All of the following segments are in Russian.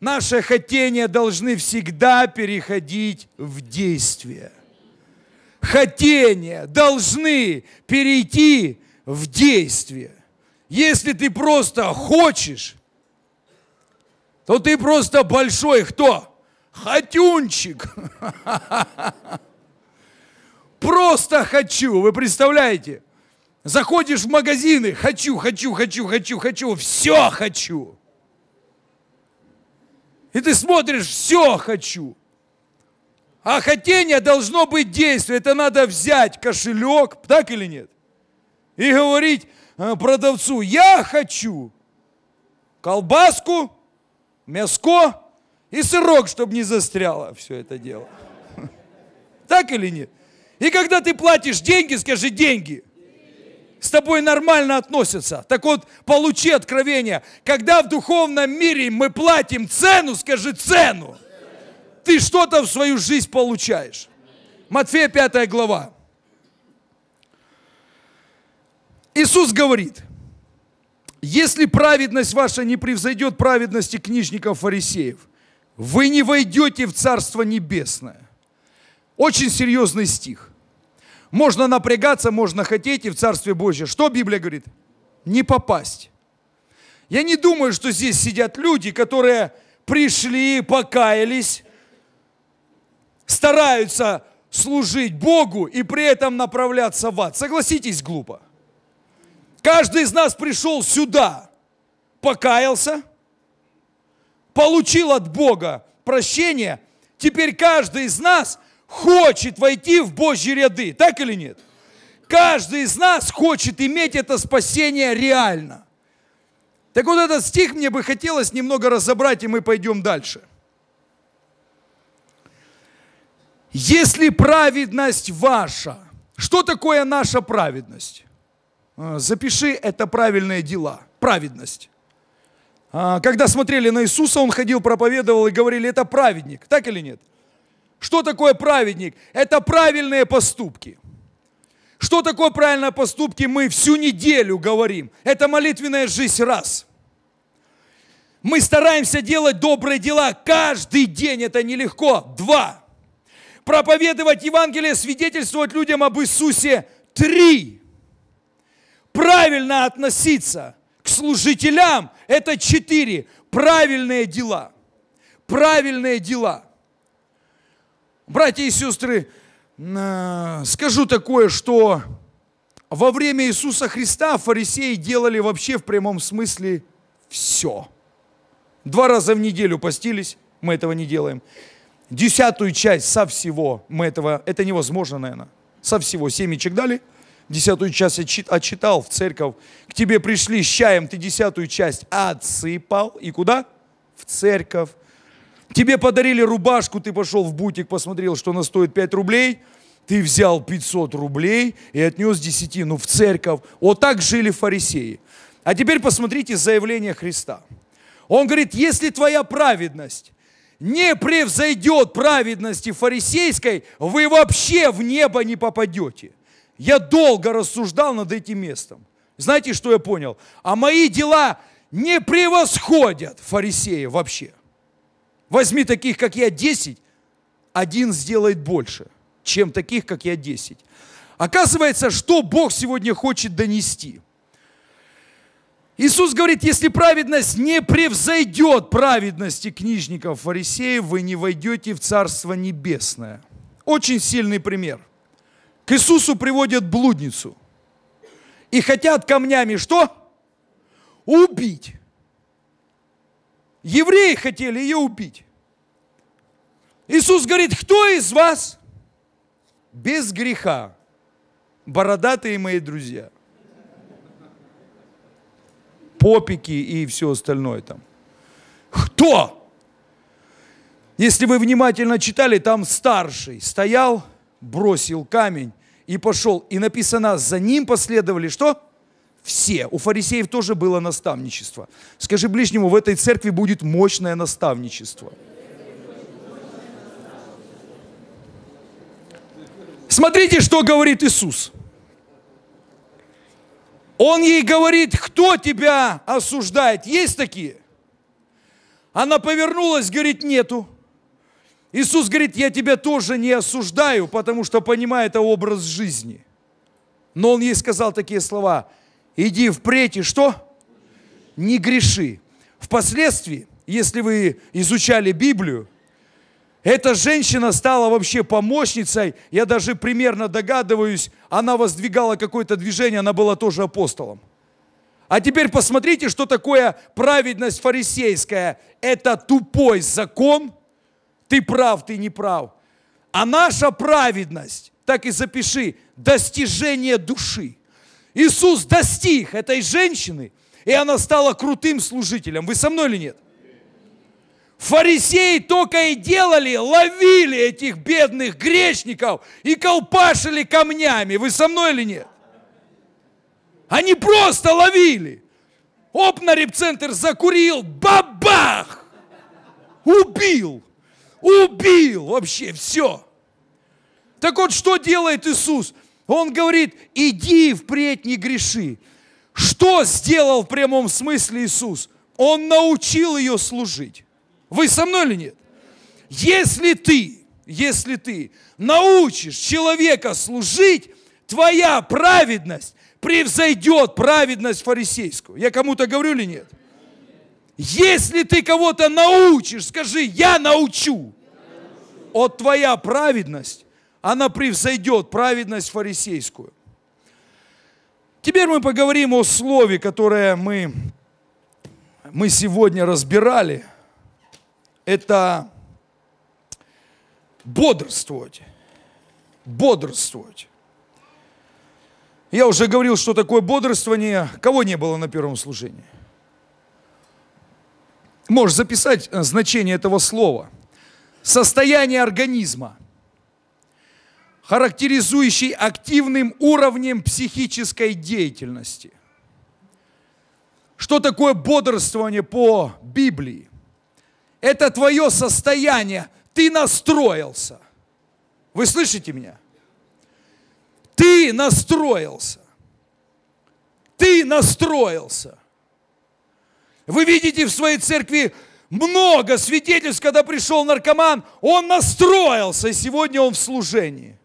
Наши хотения должны всегда переходить в действие. Хотения должны перейти в действие. Если ты просто хочешь, то ты просто большой кто? Хотюнчик. Просто хочу, вы представляете? Заходишь в магазины, хочу, хочу, хочу, хочу, хочу, все хочу. И ты смотришь, все хочу. А хотение должно быть действие. Это надо взять кошелек, так или нет? И говорить э, продавцу, я хочу колбаску, мяско и сырок, чтобы не застряло все это дело. Так или нет? И когда ты платишь деньги, скажи деньги с тобой нормально относятся. Так вот, получи откровение. Когда в духовном мире мы платим цену, скажи цену, ты что-то в свою жизнь получаешь. Матфея 5 глава. Иисус говорит, если праведность ваша не превзойдет праведности книжников-фарисеев, вы не войдете в Царство Небесное. Очень серьезный стих. Можно напрягаться, можно хотеть и в Царстве Божьем. Что Библия говорит? Не попасть. Я не думаю, что здесь сидят люди, которые пришли, покаялись, стараются служить Богу и при этом направляться в ад. Согласитесь, глупо. Каждый из нас пришел сюда, покаялся, получил от Бога прощение. Теперь каждый из нас – хочет войти в Божьи ряды. Так или нет? Каждый из нас хочет иметь это спасение реально. Так вот этот стих мне бы хотелось немного разобрать, и мы пойдем дальше. Если праведность ваша, что такое наша праведность? А, запиши это правильные дела, праведность. А, когда смотрели на Иисуса, Он ходил, проповедовал и говорили, это праведник, так или нет? Что такое праведник? Это правильные поступки. Что такое правильные поступки, мы всю неделю говорим. Это молитвенная жизнь раз. Мы стараемся делать добрые дела каждый день, это нелегко. Два. Проповедовать Евангелие, свидетельствовать людям об Иисусе. Три. Правильно относиться к служителям, это четыре. Правильные дела. Правильные дела – Братья и сестры, э, скажу такое, что во время Иисуса Христа фарисеи делали вообще в прямом смысле все. Два раза в неделю постились, мы этого не делаем. Десятую часть со всего мы этого, это невозможно, наверное, со всего семечек дали – десятую часть отчитал в церковь, к тебе пришли с чаем, ты десятую часть отсыпал, и куда? В церковь. Тебе подарили рубашку, ты пошел в бутик, посмотрел, что она стоит 5 рублей, ты взял 500 рублей и отнес десятину в церковь. Вот так жили фарисеи. А теперь посмотрите заявление Христа. Он говорит, если твоя праведность не превзойдет праведности фарисейской, вы вообще в небо не попадете. Я долго рассуждал над этим местом. Знаете, что я понял? А мои дела не превосходят фарисея вообще. Возьми таких, как я, 10, один сделает больше, чем таких, как я, 10. Оказывается, что Бог сегодня хочет донести? Иисус говорит, если праведность не превзойдет праведности книжников фарисеев, вы не войдете в Царство Небесное. Очень сильный пример. К Иисусу приводят блудницу. И хотят камнями что? Убить. Евреи хотели ее убить. Иисус говорит, кто из вас без греха? Бородатые мои друзья. Попики и все остальное там. Кто? Если вы внимательно читали, там старший стоял, бросил камень и пошел. И написано, за ним последовали что? все. У фарисеев тоже было наставничество. Скажи ближнему, в этой церкви будет мощное наставничество. Смотрите, что говорит Иисус. Он ей говорит, кто тебя осуждает? Есть такие? Она повернулась, говорит, нету. Иисус говорит, я тебя тоже не осуждаю, потому что понимаю, это образ жизни. Но он ей сказал такие слова – иди впредь и что? Не греши. Впоследствии, если вы изучали Библию, эта женщина стала вообще помощницей, я даже примерно догадываюсь, она воздвигала какое-то движение, она была тоже апостолом. А теперь посмотрите, что такое праведность фарисейская. Это тупой закон, ты прав, ты не прав. А наша праведность, так и запиши, достижение души. Иисус достиг этой женщины, и она стала крутым служителем. Вы со мной или нет? Фарисеи только и делали, ловили этих бедных грешников и колпашили камнями. Вы со мной или нет? Они просто ловили. Опнарип-центр закурил, бабах! Убил! Убил! Вообще все! Так вот, что делает Иисус? Он говорит, иди впредь не греши. Что сделал в прямом смысле Иисус? Он научил ее служить. Вы со мной или нет? Если ты, если ты научишь человека служить, твоя праведность превзойдет праведность фарисейскую. Я кому-то говорю или нет? Если ты кого-то научишь, скажи, я научу. Вот твоя праведность она превзойдет праведность фарисейскую. Теперь мы поговорим о слове, которое мы, мы сегодня разбирали. Это бодрствовать. Бодрствовать. Я уже говорил, что такое бодрствование. Кого не было на первом служении? Можешь записать э, значение этого слова. Состояние организма – характеризующий активным уровнем психической деятельности. Что такое бодрствование по Библии? Это твое состояние. Ты настроился. Вы слышите меня? Ты настроился. Ты настроился. Вы видите в своей церкви много свидетельств, когда пришел наркоман, он настроился, и сегодня он в служении.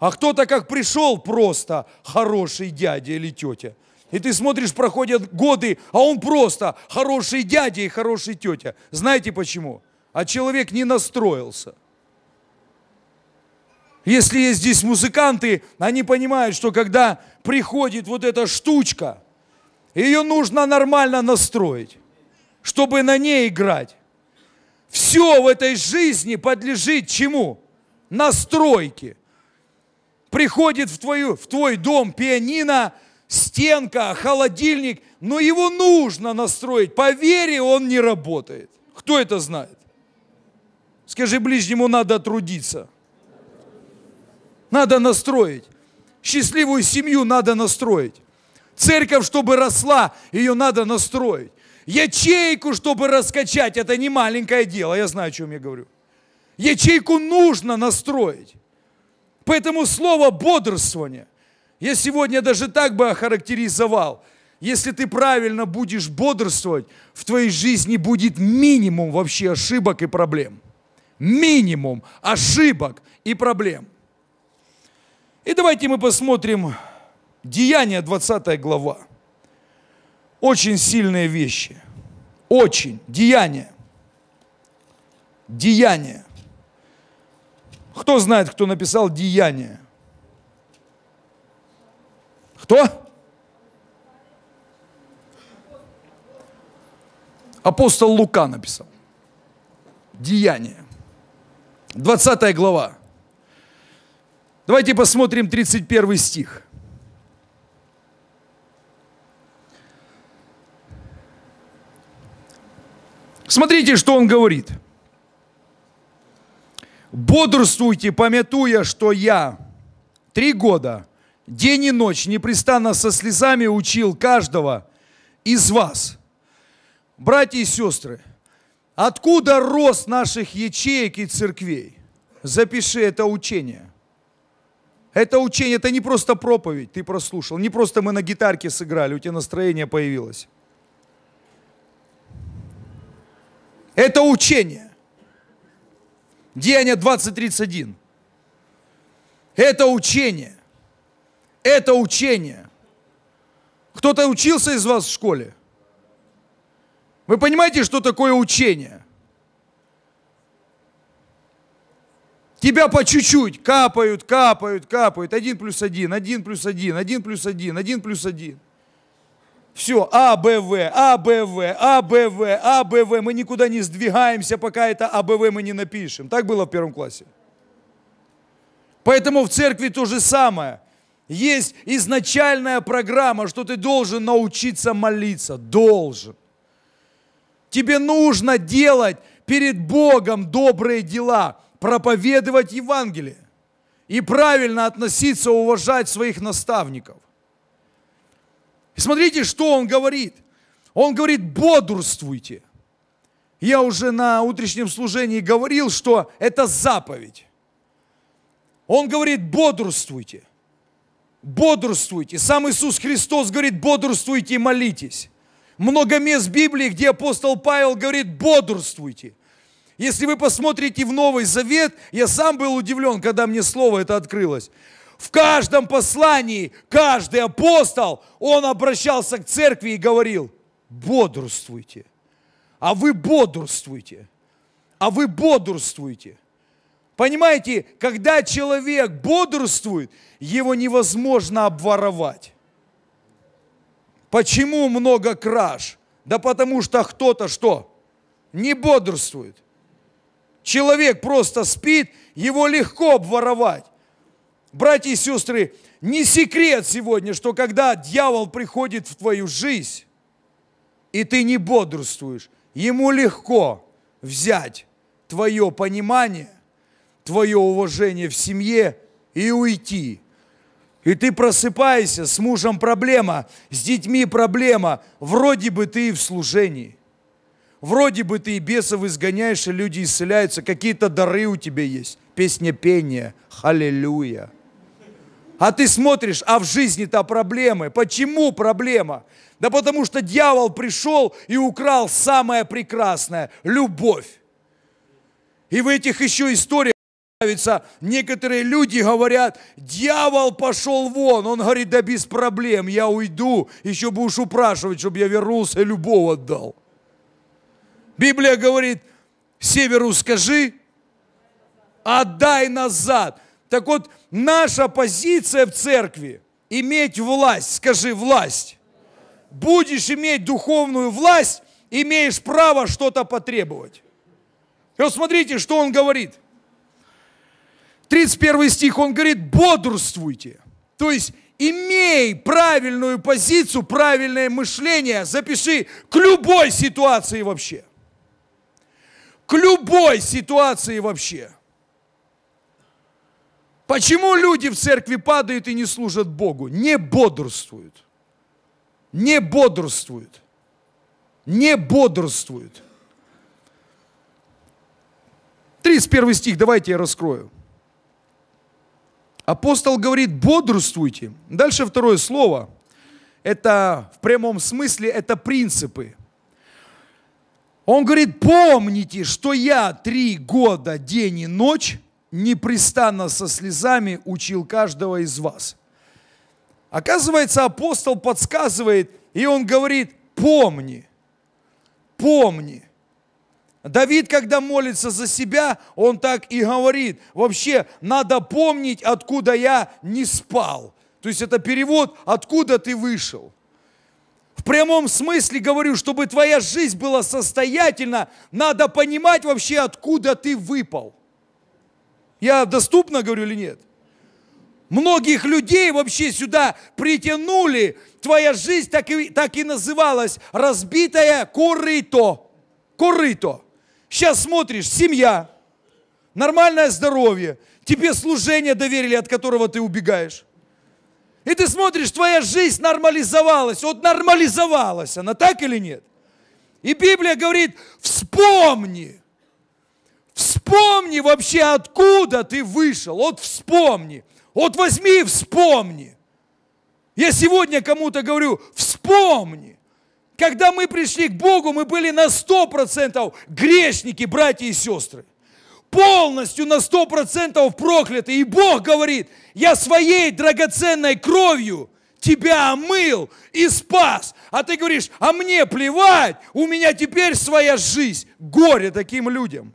А кто-то как пришел просто хороший дядя или тетя. И ты смотришь, проходят годы, а он просто хороший дядя и хороший тетя. Знаете почему? А человек не настроился. Если есть здесь музыканты, они понимают, что когда приходит вот эта штучка, ее нужно нормально настроить, чтобы на ней играть. Все в этой жизни подлежит чему? Настройке приходит в, твою, в твой дом пианино, стенка, холодильник, но его нужно настроить. По вере он не работает. Кто это знает? Скажи ближнему, надо трудиться. Надо настроить. Счастливую семью надо настроить. Церковь, чтобы росла, ее надо настроить. Ячейку, чтобы раскачать, это не маленькое дело, я знаю, о чем я говорю. Ячейку нужно настроить. Поэтому слово бодрствование, я сегодня даже так бы охарактеризовал, если ты правильно будешь бодрствовать, в твоей жизни будет минимум вообще ошибок и проблем. Минимум ошибок и проблем. И давайте мы посмотрим Деяния 20 глава. Очень сильные вещи. Очень. Деяния. Деяния. Кто знает, кто написал «Деяния»? Кто? Апостол Лука написал. «Деяния». 20 глава. Давайте посмотрим 31 стих. Смотрите, что он говорит – Бодрствуйте, пометуя, что я три года, день и ночь, непрестанно со слезами учил каждого из вас. Братья и сестры, откуда рост наших ячеек и церквей? Запиши это учение. Это учение, это не просто проповедь, ты прослушал, не просто мы на гитарке сыграли, у тебя настроение появилось. Это учение. Деяние 20.31. Это учение. Это учение. Кто-то учился из вас в школе? Вы понимаете, что такое учение? Тебя по чуть-чуть капают, капают, капают. Один плюс один, один плюс один, один плюс один, один плюс один. Все, АБВ, АБВ, АБВ, АБВ. Мы никуда не сдвигаемся, пока это АБВ мы не напишем. Так было в первом классе. Поэтому в церкви то же самое. Есть изначальная программа, что ты должен научиться молиться. Должен. Тебе нужно делать перед Богом добрые дела, проповедовать Евангелие и правильно относиться, уважать своих наставников. И смотрите, что он говорит. Он говорит, бодрствуйте. Я уже на утреннем служении говорил, что это заповедь. Он говорит, бодрствуйте. Бодрствуйте. Сам Иисус Христос говорит, бодрствуйте и молитесь. Много мест в Библии, где апостол Павел говорит, бодрствуйте. Если вы посмотрите в Новый Завет, я сам был удивлен, когда мне слово это открылось. В каждом послании каждый апостол, он обращался к церкви и говорил, бодрствуйте, а вы бодрствуйте, а вы бодрствуйте. Понимаете, когда человек бодрствует, его невозможно обворовать. Почему много краж? Да потому что кто-то что? Не бодрствует. Человек просто спит, его легко обворовать. Братья и сестры, не секрет сегодня, что когда дьявол приходит в твою жизнь, и ты не бодрствуешь, ему легко взять твое понимание, твое уважение в семье и уйти. И ты просыпаешься, с мужем проблема, с детьми проблема, вроде бы ты и в служении. Вроде бы ты и бесов изгоняешь, и люди исцеляются, какие-то дары у тебя есть. Песня пения, халилюя. А ты смотришь, а в жизни-то проблемы. Почему проблема? Да потому что дьявол пришел и украл самое прекрасное – любовь. И в этих еще историях нравится, некоторые люди говорят, дьявол пошел вон. Он говорит, да без проблем, я уйду. Еще будешь упрашивать, чтобы я вернулся, и любовь отдал. Библия говорит, северу скажи, отдай назад – так вот, наша позиция в церкви – иметь власть. Скажи, власть. Будешь иметь духовную власть, имеешь право что-то потребовать. И вот смотрите, что он говорит. 31 стих, он говорит, бодрствуйте. То есть, имей правильную позицию, правильное мышление, запиши к любой ситуации вообще. К любой ситуации вообще. Почему люди в церкви падают и не служат Богу? Не бодрствуют. Не бодрствуют. Не бодрствуют. 31 стих, давайте я раскрою. Апостол говорит, бодрствуйте. Дальше второе слово. Это в прямом смысле, это принципы. Он говорит, помните, что я три года день и ночь непрестанно со слезами учил каждого из вас. Оказывается, апостол подсказывает, и он говорит, помни, помни. Давид, когда молится за себя, он так и говорит, вообще надо помнить, откуда я не спал. То есть это перевод, откуда ты вышел. В прямом смысле говорю, чтобы твоя жизнь была состоятельна, надо понимать вообще, откуда ты выпал. Я доступно говорю или нет? Многих людей вообще сюда притянули. Твоя жизнь так и, так и называлась. Разбитое корыто. Корыто. Сейчас смотришь, семья, нормальное здоровье, тебе служение доверили, от которого ты убегаешь. И ты смотришь, твоя жизнь нормализовалась. Вот нормализовалась она, так или нет? И Библия говорит, вспомни, Вспомни вообще, откуда ты вышел. Вот вспомни. Вот возьми и вспомни. Я сегодня кому-то говорю, вспомни. Когда мы пришли к Богу, мы были на 100% грешники, братья и сестры. Полностью на 100% прокляты. И Бог говорит, я своей драгоценной кровью тебя омыл и спас. А ты говоришь, а мне плевать, у меня теперь своя жизнь. Горе таким людям.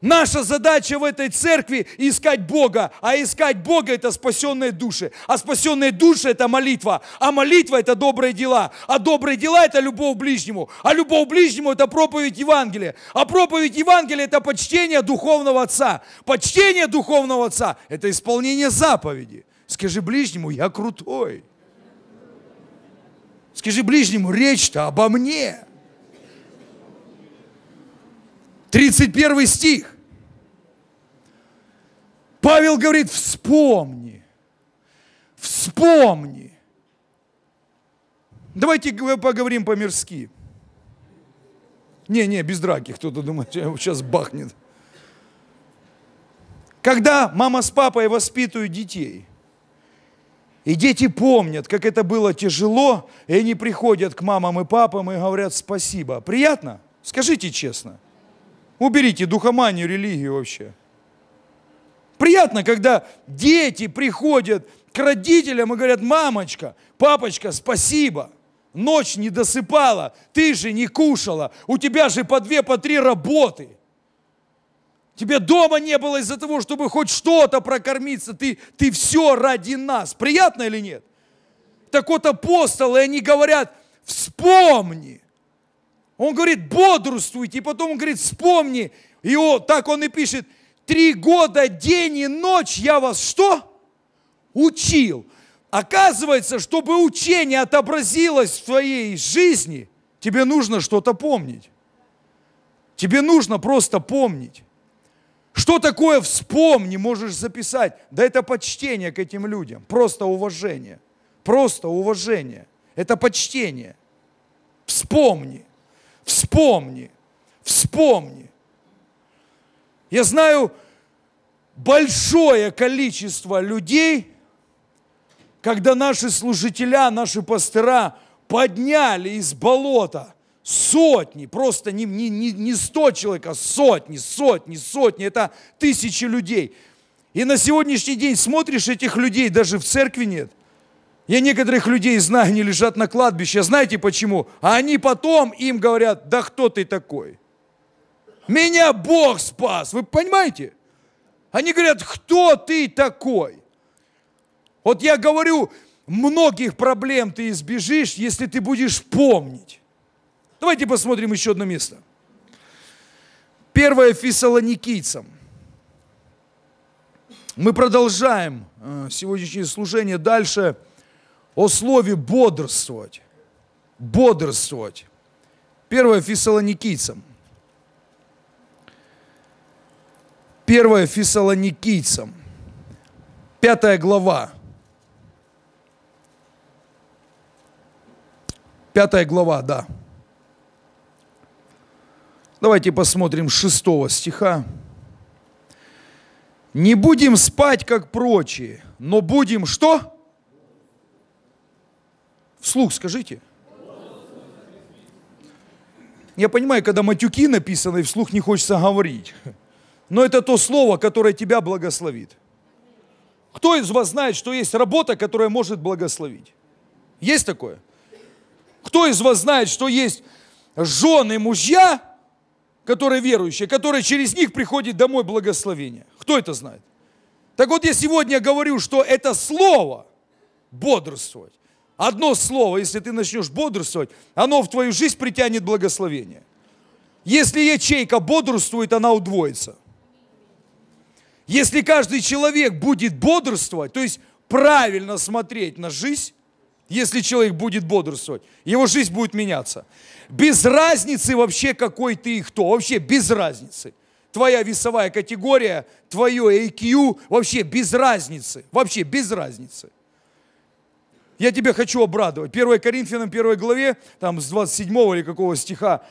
Наша задача в этой церкви искать Бога, а искать Бога это спасенные души, а спасенные души это молитва, а молитва это добрые дела, а добрые дела это любовь ближнему, а любовь ближнему это проповедь Евангелия, а проповедь Евангелия это почтение духовного отца, почтение духовного отца это исполнение заповеди. Скажи ближнему, я крутой. Скажи ближнему, речь-то обо мне. 31 стих. Павел говорит, вспомни, вспомни. Давайте поговорим по-мирски. Не-не, без драки, кто-то думает, сейчас бахнет. Когда мама с папой воспитывают детей, и дети помнят, как это было тяжело, и они приходят к мамам и папам и говорят спасибо. Приятно? Скажите честно – Уберите духоманию, религию вообще. Приятно, когда дети приходят к родителям и говорят, мамочка, папочка, спасибо. Ночь не досыпала, ты же не кушала, у тебя же по две, по три работы. Тебе дома не было из-за того, чтобы хоть что-то прокормиться. Ты, ты все ради нас. Приятно или нет? Так вот апостолы, они говорят, вспомни – он говорит, бодрствуйте. И потом он говорит, вспомни. И вот так он и пишет, три года, день и ночь я вас что? Учил. Оказывается, чтобы учение отобразилось в твоей жизни, тебе нужно что-то помнить. Тебе нужно просто помнить. Что такое вспомни, можешь записать. Да это почтение к этим людям, просто уважение. Просто уважение. Это почтение. Вспомни. Вспомни, вспомни. Я знаю большое количество людей, когда наши служителя, наши пастыра подняли из болота сотни, просто не, не, не, не сто человек, а сотни, сотни, сотни, это тысячи людей. И на сегодняшний день смотришь этих людей, даже в церкви нет. Я некоторых людей знаю, они лежат на кладбище. Знаете почему? А они потом им говорят, да кто ты такой? Меня Бог спас, вы понимаете? Они говорят, кто ты такой? Вот я говорю, многих проблем ты избежишь, если ты будешь помнить. Давайте посмотрим еще одно место. Первое Фессалоникийцам. Мы продолжаем э, сегодняшнее служение дальше о слове бодрствовать. Бодрствовать. Первое фессалоникийцам. Первое фессалоникийцам. Пятая глава. Пятая глава, да. Давайте посмотрим шестого стиха. «Не будем спать, как прочие, но будем что?» Слух скажите. Я понимаю, когда матюки написаны, вслух не хочется говорить. Но это то слово, которое тебя благословит. Кто из вас знает, что есть работа, которая может благословить? Есть такое? Кто из вас знает, что есть жены мужья, которые верующие, которые через них приходит домой благословение? Кто это знает? Так вот, я сегодня говорю, что это слово бодрствовать. Одно слово, если ты начнешь бодрствовать, оно в твою жизнь притянет благословение. Если ячейка бодрствует, она удвоится. Если каждый человек будет бодрствовать, то есть правильно смотреть на жизнь, если человек будет бодрствовать, его жизнь будет меняться. Без разницы вообще, какой ты и кто, вообще без разницы. Твоя весовая категория, твое IQ, вообще без разницы, вообще без разницы. Я тебя хочу обрадовать. 1 Коринфянам 1 главе, там с 27 или какого стиха,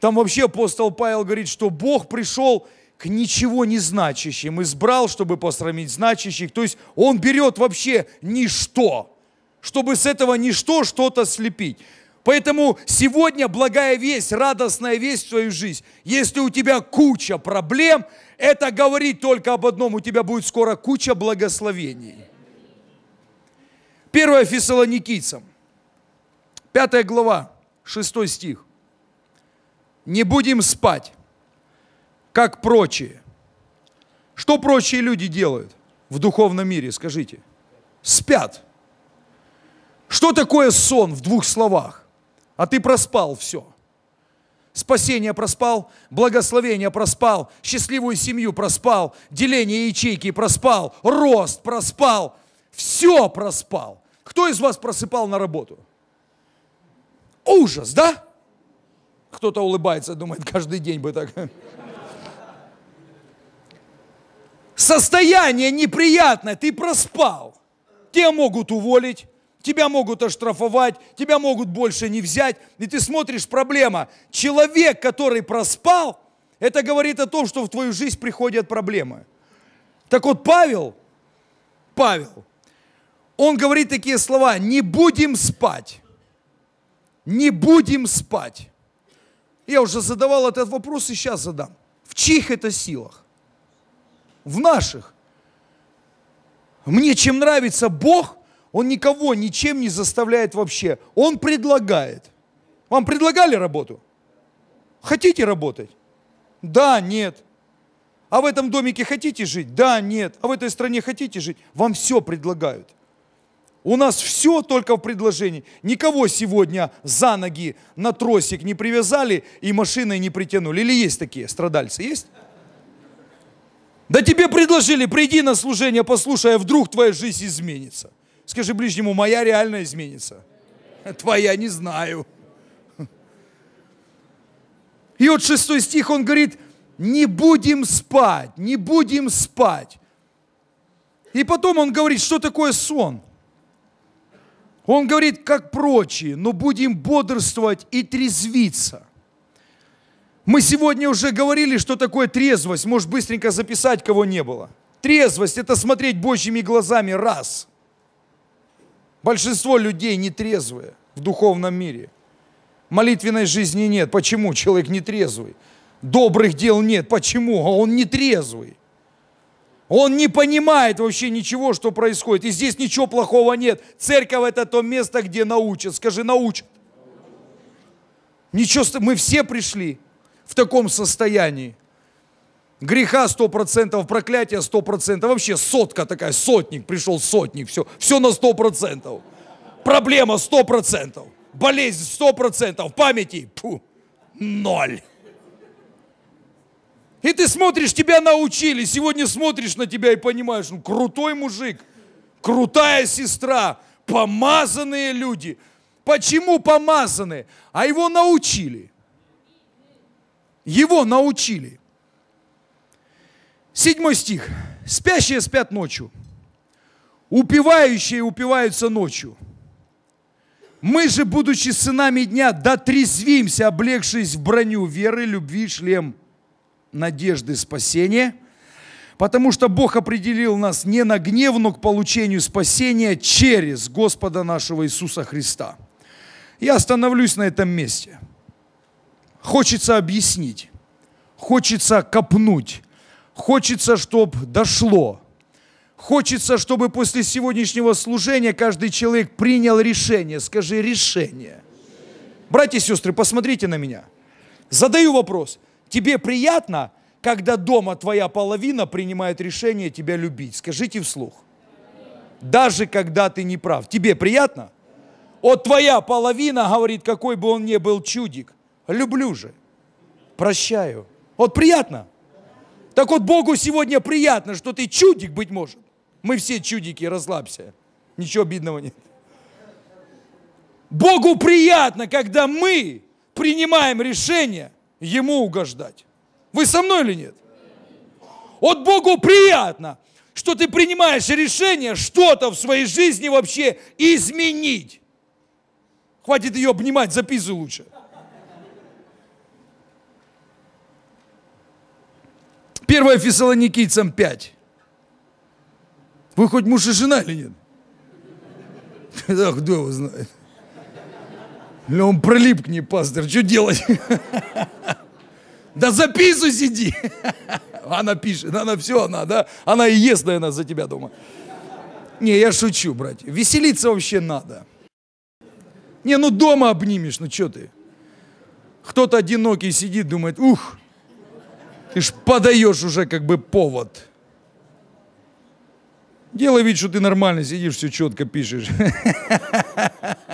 там вообще апостол Павел говорит, что Бог пришел к ничего не значащим, избрал, чтобы посрамить значащих. То есть он берет вообще ничто, чтобы с этого ничто что-то слепить. Поэтому сегодня благая весть, радостная весть в твою жизнь. Если у тебя куча проблем, это говорит только об одном, у тебя будет скоро куча благословений. 1 Фессалоникийцам, 5 глава, 6 стих. «Не будем спать, как прочие». Что прочие люди делают в духовном мире, скажите? Спят. Что такое сон в двух словах? А ты проспал все. Спасение проспал, благословение проспал, счастливую семью проспал, деление ячейки проспал, рост проспал, все проспал. Кто из вас просыпал на работу? Ужас, да? Кто-то улыбается, думает, каждый день бы так. Состояние неприятное, ты проспал. Тебя могут уволить, тебя могут оштрафовать, тебя могут больше не взять. И ты смотришь, проблема. Человек, который проспал, это говорит о том, что в твою жизнь приходят проблемы. Так вот, Павел, Павел, он говорит такие слова, не будем спать, не будем спать. Я уже задавал этот вопрос и сейчас задам. В чьих это силах? В наших. Мне чем нравится Бог, Он никого ничем не заставляет вообще. Он предлагает. Вам предлагали работу? Хотите работать? Да, нет. А в этом домике хотите жить? Да, нет. А в этой стране хотите жить? Вам все предлагают. У нас все только в предложении. Никого сегодня за ноги на тросик не привязали и машиной не притянули. Или есть такие страдальцы? Есть? Да тебе предложили, приди на служение, послушай, а вдруг твоя жизнь изменится. Скажи ближнему, моя реально изменится. Твоя не знаю. И вот шестой стих, он говорит, не будем спать, не будем спать. И потом он говорит, что такое сон – он говорит, как прочие, но будем бодрствовать и трезвиться. Мы сегодня уже говорили, что такое трезвость. Можешь быстренько записать, кого не было. Трезвость – это смотреть Божьими глазами раз. Большинство людей нетрезвые в духовном мире. Молитвенной жизни нет. Почему? Человек нетрезвый? Добрых дел нет. Почему? А он нетрезвый? Он не понимает вообще ничего, что происходит. И здесь ничего плохого нет. Церковь это то место, где научат. Скажи, научат. Ничего, мы все пришли в таком состоянии. Греха 100%, проклятия 100%, вообще сотка такая, сотник, пришел сотник, все, все на 100%. Проблема 100%, болезнь 100%, памяти, пфу, ноль. И ты смотришь, тебя научили. Сегодня смотришь на тебя и понимаешь, ну крутой мужик, крутая сестра, помазанные люди. Почему помазаны? А его научили. Его научили. Седьмой стих. Спящие спят ночью. Упивающие упиваются ночью. Мы же, будучи сынами дня, дотрезвимся, облегшись в броню веры, любви, шлем – надежды спасения, потому что Бог определил нас не на гнев, но к получению спасения через Господа нашего Иисуса Христа. Я остановлюсь на этом месте. Хочется объяснить, хочется копнуть, хочется, чтобы дошло. Хочется, чтобы после сегодняшнего служения каждый человек принял решение. Скажи решение. Братья и сестры, посмотрите на меня. Задаю вопрос. Тебе приятно, когда дома твоя половина принимает решение тебя любить? Скажите вслух. Даже когда ты не прав. Тебе приятно? Вот твоя половина говорит, какой бы он ни был чудик. Люблю же. Прощаю. Вот приятно. Так вот Богу сегодня приятно, что ты чудик, быть может. Мы все чудики, расслабься. Ничего обидного нет. Богу приятно, когда мы принимаем решение – Ему угождать. Вы со мной или нет? Вот Богу приятно, что ты принимаешь решение что-то в своей жизни вообще изменить. Хватит ее обнимать, записывай лучше. Первое Фессалоникийцам 5. Вы хоть муж и жена или нет? Ах, кто его знает. Ну, он прилип к ней, пастор, что делать? Да записывай, сиди. Она пишет, она все, она, да? Она и ест, наверное, за тебя дома. Не, я шучу, братья. Веселиться вообще надо. Не, ну дома обнимешь, ну что ты? Кто-то одинокий сидит, думает, ух, ты ж подаешь уже как бы повод. Делай вид, что ты нормально сидишь, все четко пишешь.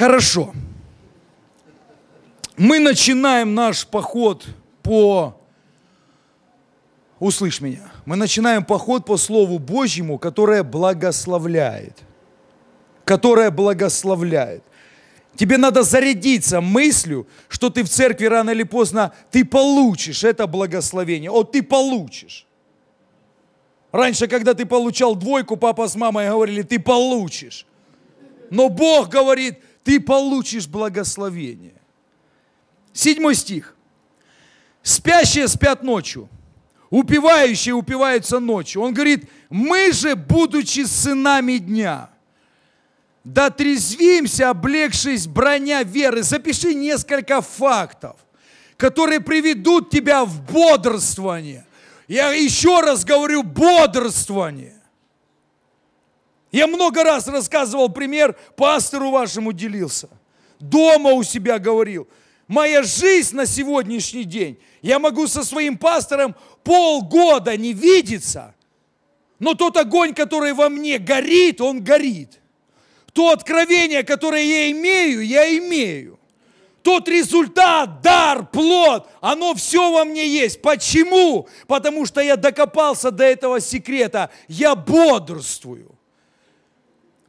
Хорошо. Мы начинаем наш поход по... Услышь меня. Мы начинаем поход по Слову Божьему, которое благословляет. Которое благословляет. Тебе надо зарядиться мыслью, что ты в церкви рано или поздно, ты получишь это благословение. О, ты получишь. Раньше, когда ты получал двойку, папа с мамой говорили, ты получишь. Но Бог говорит – ты получишь благословение. Седьмой стих. Спящие спят ночью, упивающие упиваются ночью. Он говорит, мы же, будучи сынами дня, да трезвимся, облегшись броня веры. Запиши несколько фактов, которые приведут тебя в бодрствование. Я еще раз говорю, бодрствование. Я много раз рассказывал пример, пастору вашему делился. Дома у себя говорил. Моя жизнь на сегодняшний день, я могу со своим пастором полгода не видеться, но тот огонь, который во мне горит, он горит. То откровение, которое я имею, я имею. Тот результат, дар, плод, оно все во мне есть. Почему? Потому что я докопался до этого секрета. Я бодрствую.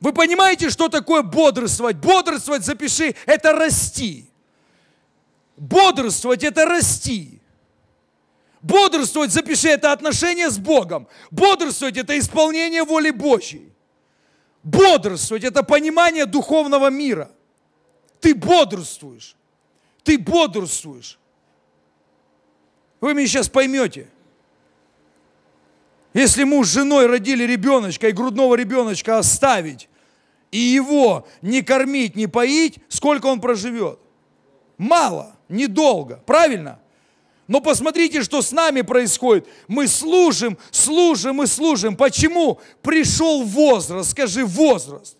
Вы понимаете, что такое бодрствовать? Бодрствовать, запиши, это расти. Бодрствовать – это расти. Бодрствовать, запиши, это отношение с Богом. Бодрствовать – это исполнение воли Божьей. Бодрствовать – это понимание духовного мира. Ты бодрствуешь. Ты бодрствуешь. Вы меня сейчас поймете. Если муж с женой родили ребеночка и грудного ребеночка оставить, и его не кормить, не поить, сколько он проживет? Мало, недолго, правильно? Но посмотрите, что с нами происходит. Мы служим, служим и служим. Почему пришел возраст? Скажи, возраст.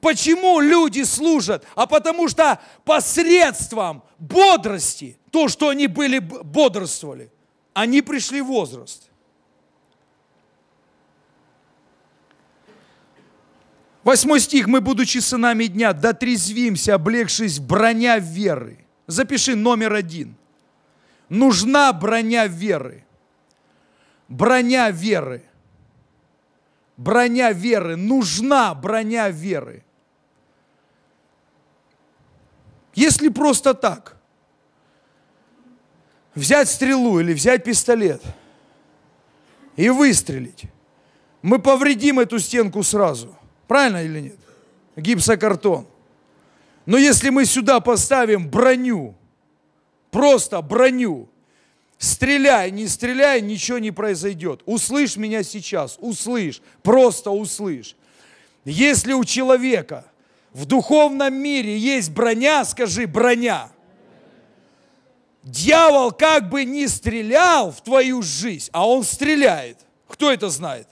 Почему люди служат? А потому что посредством бодрости, то, что они были бодрствовали, они пришли в возраст. Восьмой стих. «Мы, будучи сынами дня, дотрезвимся, облегшись броня веры». Запиши номер один. Нужна броня веры. Броня веры. Броня веры. Нужна броня веры. Если просто так, взять стрелу или взять пистолет и выстрелить, мы повредим эту стенку сразу – Правильно или нет? Гипсокартон. Но если мы сюда поставим броню, просто броню, стреляй, не стреляй, ничего не произойдет. Услышь меня сейчас, услышь, просто услышь. Если у человека в духовном мире есть броня, скажи броня. Дьявол как бы не стрелял в твою жизнь, а он стреляет. Кто это знает?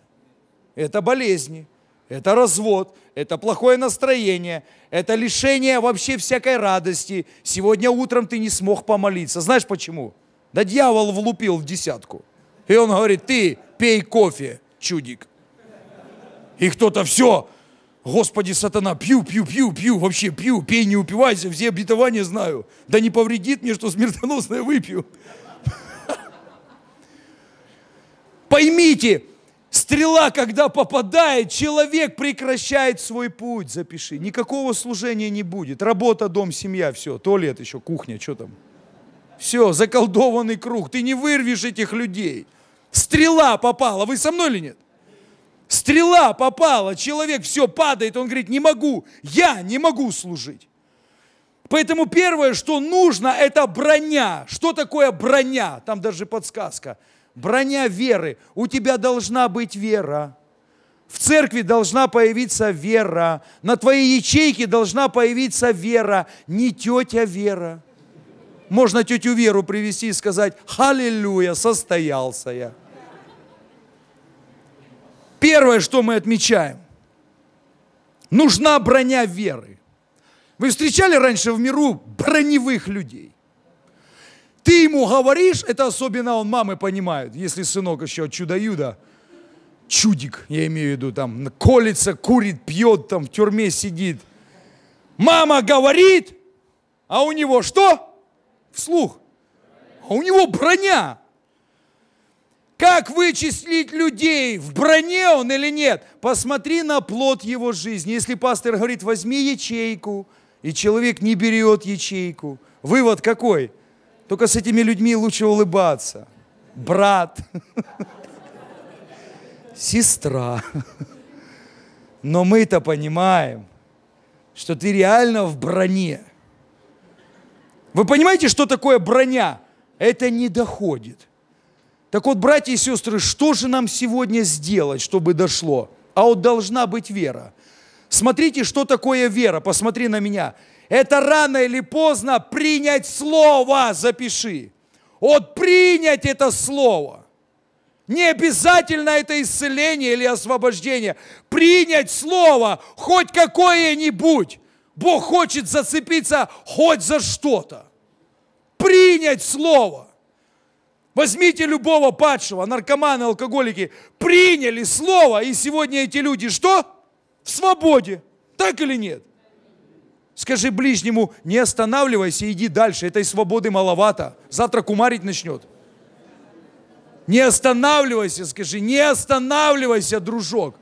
Это болезни это развод, это плохое настроение, это лишение вообще всякой радости. Сегодня утром ты не смог помолиться. Знаешь почему? Да дьявол влупил в десятку. И он говорит, ты пей кофе, чудик. И кто-то все, Господи, сатана, пью, пью, пью, пью, вообще пью, пей, не упивайся, все обетования знаю. Да не повредит мне, что смертоносное выпью. Поймите, Стрела, когда попадает, человек прекращает свой путь, запиши. Никакого служения не будет. Работа, дом, семья, все. Туалет еще, кухня, что там. Все, заколдованный круг. Ты не вырвешь этих людей. Стрела попала. Вы со мной или нет? Стрела попала. Человек все падает. Он говорит, не могу. Я не могу служить. Поэтому первое, что нужно, это броня. Что такое броня? Там даже подсказка – броня веры. У тебя должна быть вера. В церкви должна появиться вера. На твоей ячейке должна появиться вера. Не тетя Вера. Можно тетю Веру привести и сказать, «Халилюя, состоялся я». Первое, что мы отмечаем, нужна броня веры. Вы встречали раньше в миру броневых людей? Ты ему говоришь, это особенно он мамы понимает, если сынок еще чудо-юдо, чудик, я имею в виду, там, колется, курит, пьет, там, в тюрьме сидит. Мама говорит, а у него что? Вслух. А у него броня. Как вычислить людей, в броне он или нет? Посмотри на плод его жизни. Если пастор говорит, возьми ячейку, и человек не берет ячейку, вывод какой – только с этими людьми лучше улыбаться. Брат, сестра. Но мы-то понимаем, что ты реально в броне. Вы понимаете, что такое броня? Это не доходит. Так вот, братья и сестры, что же нам сегодня сделать, чтобы дошло? А вот должна быть вера. Смотрите, что такое вера. Посмотри на меня это рано или поздно принять слово, запиши. Вот принять это слово. Не обязательно это исцеление или освобождение. Принять слово, хоть какое-нибудь. Бог хочет зацепиться хоть за что-то. Принять слово. Возьмите любого падшего, наркоманы, алкоголики, приняли слово, и сегодня эти люди что? В свободе. Так или нет? Скажи ближнему, не останавливайся, иди дальше, этой свободы маловато. Завтра кумарить начнет. Не останавливайся, скажи, не останавливайся, дружок.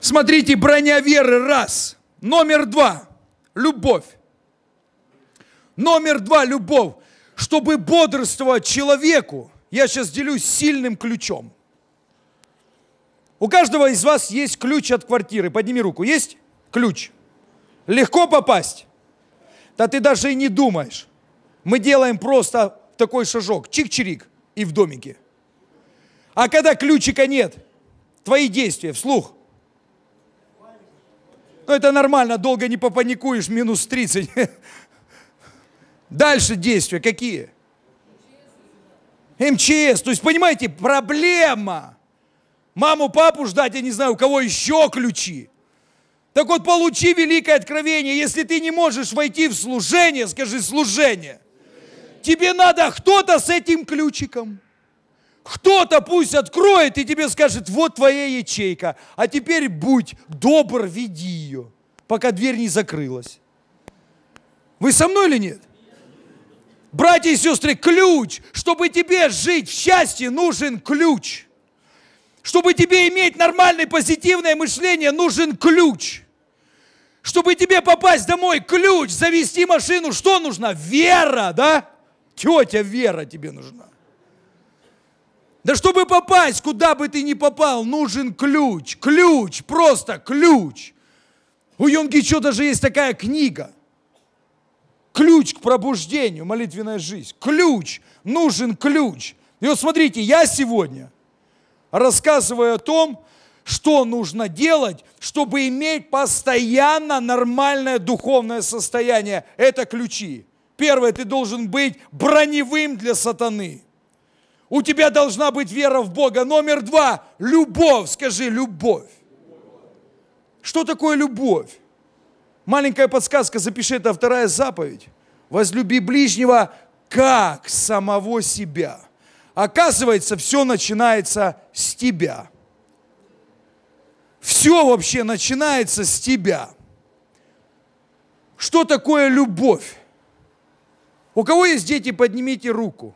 Смотрите, броня веры раз. Номер два – любовь. Номер два – любовь. Чтобы бодрствовать человеку, я сейчас делюсь сильным ключом. У каждого из вас есть ключ от квартиры. Подними руку. Есть ключ? Легко попасть? Да ты даже и не думаешь. Мы делаем просто такой шажок. Чик-чирик и в домике. А когда ключика нет, твои действия вслух. Ну это нормально, долго не попаникуешь, минус 30. Дальше действия какие? МЧС. То есть, понимаете, проблема – маму, папу ждать, я не знаю, у кого еще ключи. Так вот, получи великое откровение. Если ты не можешь войти в служение, скажи служение. Тебе надо кто-то с этим ключиком. Кто-то пусть откроет и тебе скажет, вот твоя ячейка, а теперь будь добр, веди ее, пока дверь не закрылась. Вы со мной или нет? Братья и сестры, ключ, чтобы тебе жить в счастье, нужен ключ. Чтобы тебе иметь нормальное позитивное мышление, нужен ключ. Чтобы тебе попасть домой, ключ, завести машину, что нужно? Вера, да? Тетя Вера тебе нужна. Да чтобы попасть, куда бы ты ни попал, нужен ключ. Ключ, просто ключ. У Юнги Чо даже есть такая книга. Ключ к пробуждению, молитвенная жизнь. Ключ, нужен ключ. И вот смотрите, я сегодня рассказываю о том, что нужно делать, чтобы иметь постоянно нормальное духовное состояние. Это ключи. Первое, ты должен быть броневым для сатаны. У тебя должна быть вера в Бога. Номер два – любовь. Скажи, любовь. Что такое любовь? Маленькая подсказка, запиши, это вторая заповедь. Возлюби ближнего как самого себя. Оказывается, все начинается с тебя. Все вообще начинается с тебя. Что такое любовь? У кого есть дети, поднимите руку.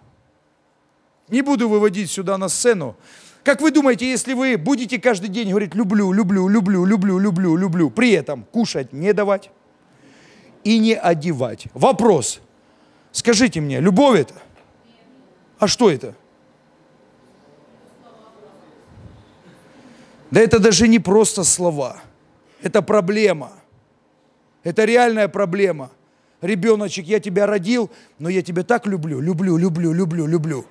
Не буду выводить сюда на сцену. Как вы думаете, если вы будете каждый день говорить «люблю, люблю, люблю, люблю, люблю, люблю», при этом кушать не давать и не одевать? Вопрос. Скажите мне, любовь это? А что это? Да это даже не просто слова. Это проблема. Это реальная проблема. Ребеночек, я тебя родил, но я тебя так люблю, люблю, люблю, люблю, люблю.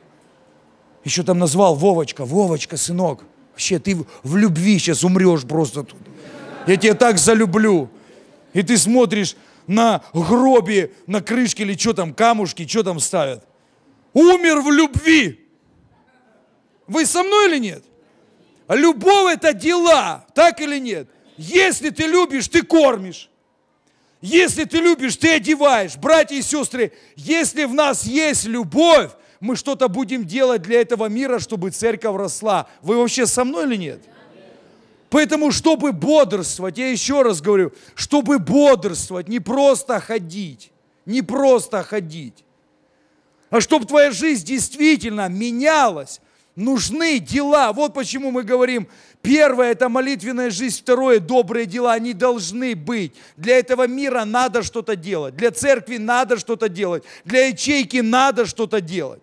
Еще там назвал Вовочка, Вовочка, сынок. Вообще, ты в любви сейчас умрешь просто тут. Я тебя так залюблю. И ты смотришь на гробе, на крышке или что там, камушки, что там ставят. Умер в любви. Вы со мной или нет? А любовь – это дела, так или нет? Если ты любишь, ты кормишь. Если ты любишь, ты одеваешь. Братья и сестры, если в нас есть любовь, мы что-то будем делать для этого мира, чтобы церковь росла. Вы вообще со мной или нет? Поэтому, чтобы бодрствовать, я еще раз говорю, чтобы бодрствовать, не просто ходить, не просто ходить, а чтобы твоя жизнь действительно менялась, нужны дела. Вот почему мы говорим, первое – это молитвенная жизнь, второе – добрые дела, они должны быть. Для этого мира надо что-то делать, для церкви надо что-то делать, для ячейки надо что-то делать.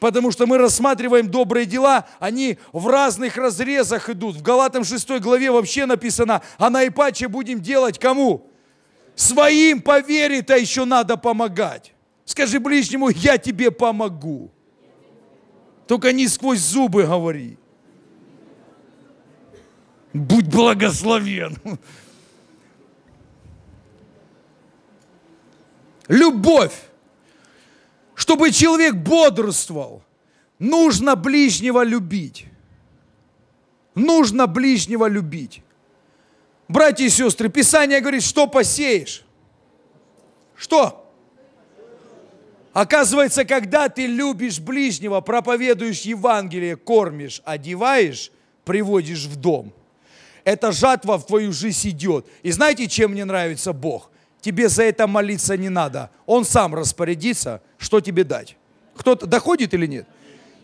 Потому что мы рассматриваем добрые дела, они в разных разрезах идут. В Галатам 6 главе вообще написано, а наипаче будем делать кому? Своим по вере-то еще надо помогать. Скажи ближнему, я тебе помогу. Только не сквозь зубы говори. Будь благословен. Любовь. Чтобы человек бодрствовал, нужно ближнего любить. Нужно ближнего любить. Братья и сестры, Писание говорит, что посеешь? Что? Оказывается, когда ты любишь ближнего, проповедуешь Евангелие, кормишь, одеваешь, приводишь в дом, эта жатва в твою жизнь идет. И знаете, чем мне нравится Бог? Тебе за это молиться не надо. Он сам распорядится, что тебе дать. Кто-то доходит или нет?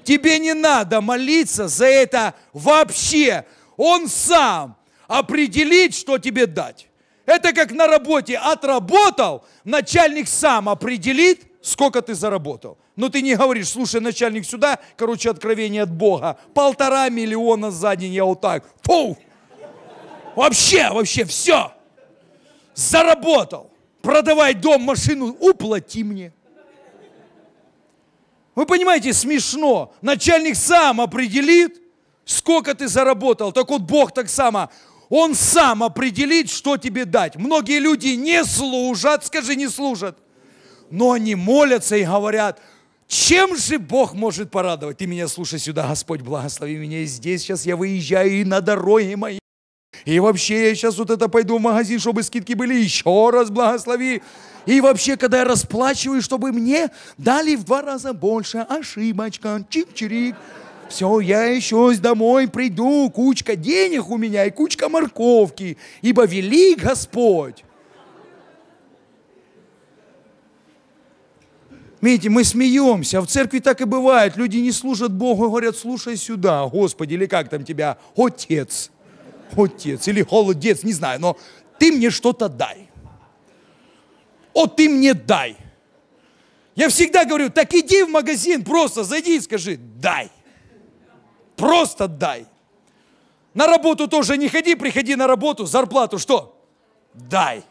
Тебе не надо молиться за это вообще. Он сам определит, что тебе дать. Это как на работе. Отработал, начальник сам определит, Сколько ты заработал? Но ну, ты не говоришь, слушай, начальник, сюда, короче, откровение от Бога. Полтора миллиона за день я вот так. Фу! Вообще, вообще, все. Заработал. Продавай дом, машину, уплати мне. Вы понимаете, смешно. Начальник сам определит, сколько ты заработал. Так вот Бог так само. Он сам определит, что тебе дать. Многие люди не служат, скажи, не служат но они молятся и говорят, чем же Бог может порадовать? Ты меня слушай сюда, Господь, благослови меня и здесь. Сейчас я выезжаю и на дороге моей. И вообще я сейчас вот это пойду в магазин, чтобы скидки были. Еще раз благослови. И вообще, когда я расплачиваю, чтобы мне дали в два раза больше. Ошибочка. Чик-чирик. Все, я еще домой приду. Кучка денег у меня и кучка морковки. Ибо велик Господь. Видите, мы смеемся, в церкви так и бывает. Люди не служат Богу, а говорят, слушай сюда, Господи, или как там тебя, отец, отец, или холодец, не знаю, но ты мне что-то дай. О, ты мне дай. Я всегда говорю, так иди в магазин, просто зайди и скажи, дай. Просто дай. На работу тоже не ходи, приходи на работу, зарплату что? Дай.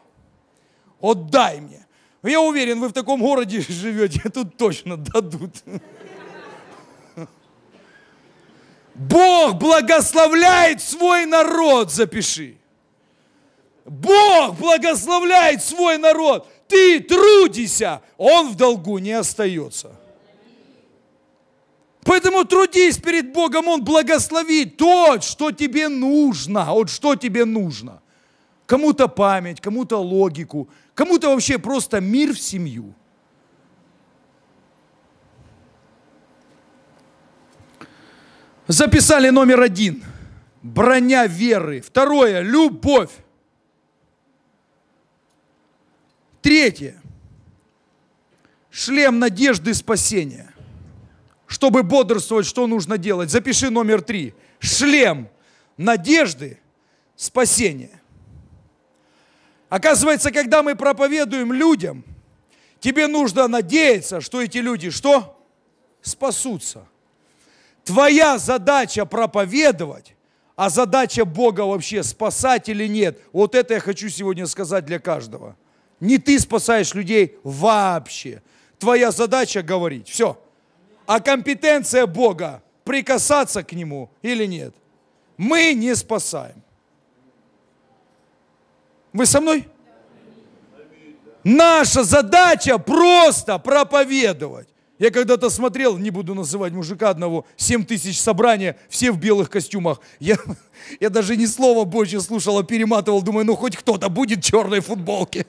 Отдай мне. Я уверен, вы в таком городе живете, тут точно дадут. Бог благословляет свой народ, запиши. Бог благословляет свой народ. Ты трудися, а он в долгу не остается. Поэтому трудись перед Богом, Он благословит то, что тебе нужно. Вот что тебе нужно. Кому-то память, кому-то логику, Кому-то вообще просто мир в семью. Записали номер один. Броня веры. Второе. Любовь. Третье. Шлем надежды спасения. Чтобы бодрствовать, что нужно делать? Запиши номер три. Шлем надежды спасения. Оказывается, когда мы проповедуем людям, тебе нужно надеяться, что эти люди что? Спасутся. Твоя задача проповедовать, а задача Бога вообще спасать или нет. Вот это я хочу сегодня сказать для каждого. Не ты спасаешь людей вообще. Твоя задача говорить. Все. А компетенция Бога прикасаться к Нему или нет? Мы не спасаем. Вы со мной? Наша задача просто проповедовать. Я когда-то смотрел, не буду называть мужика одного, 7 тысяч собрания, все в белых костюмах. Я, я даже ни слова больше слушал, а перематывал, думаю, ну хоть кто-то будет в черной футболке.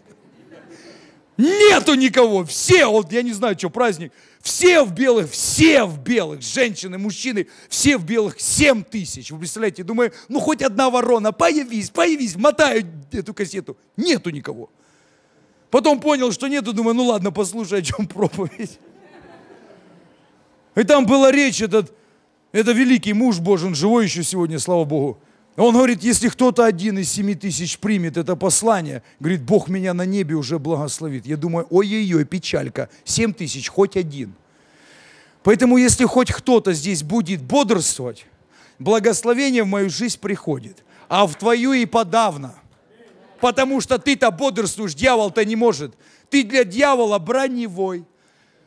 Нету никого. Все, вот я не знаю, что праздник. Все в белых, все в белых. Женщины, мужчины, все в белых. 7 тысяч. Вы представляете, думаю, ну хоть одна ворона, появись, появись. Мотаю эту кассету. Нету никого. Потом понял, что нету, думаю, ну ладно, послушай, о чем проповедь. И там была речь, этот, это великий муж Божий, он живой еще сегодня, слава Богу. Он говорит, если кто-то один из семи тысяч примет это послание, говорит, Бог меня на небе уже благословит. Я думаю, ой-ой-ой, печалька, семь тысяч, хоть один. Поэтому если хоть кто-то здесь будет бодрствовать, благословение в мою жизнь приходит, а в твою и подавно. Потому что ты-то бодрствуешь, дьявол-то не может. Ты для дьявола броневой.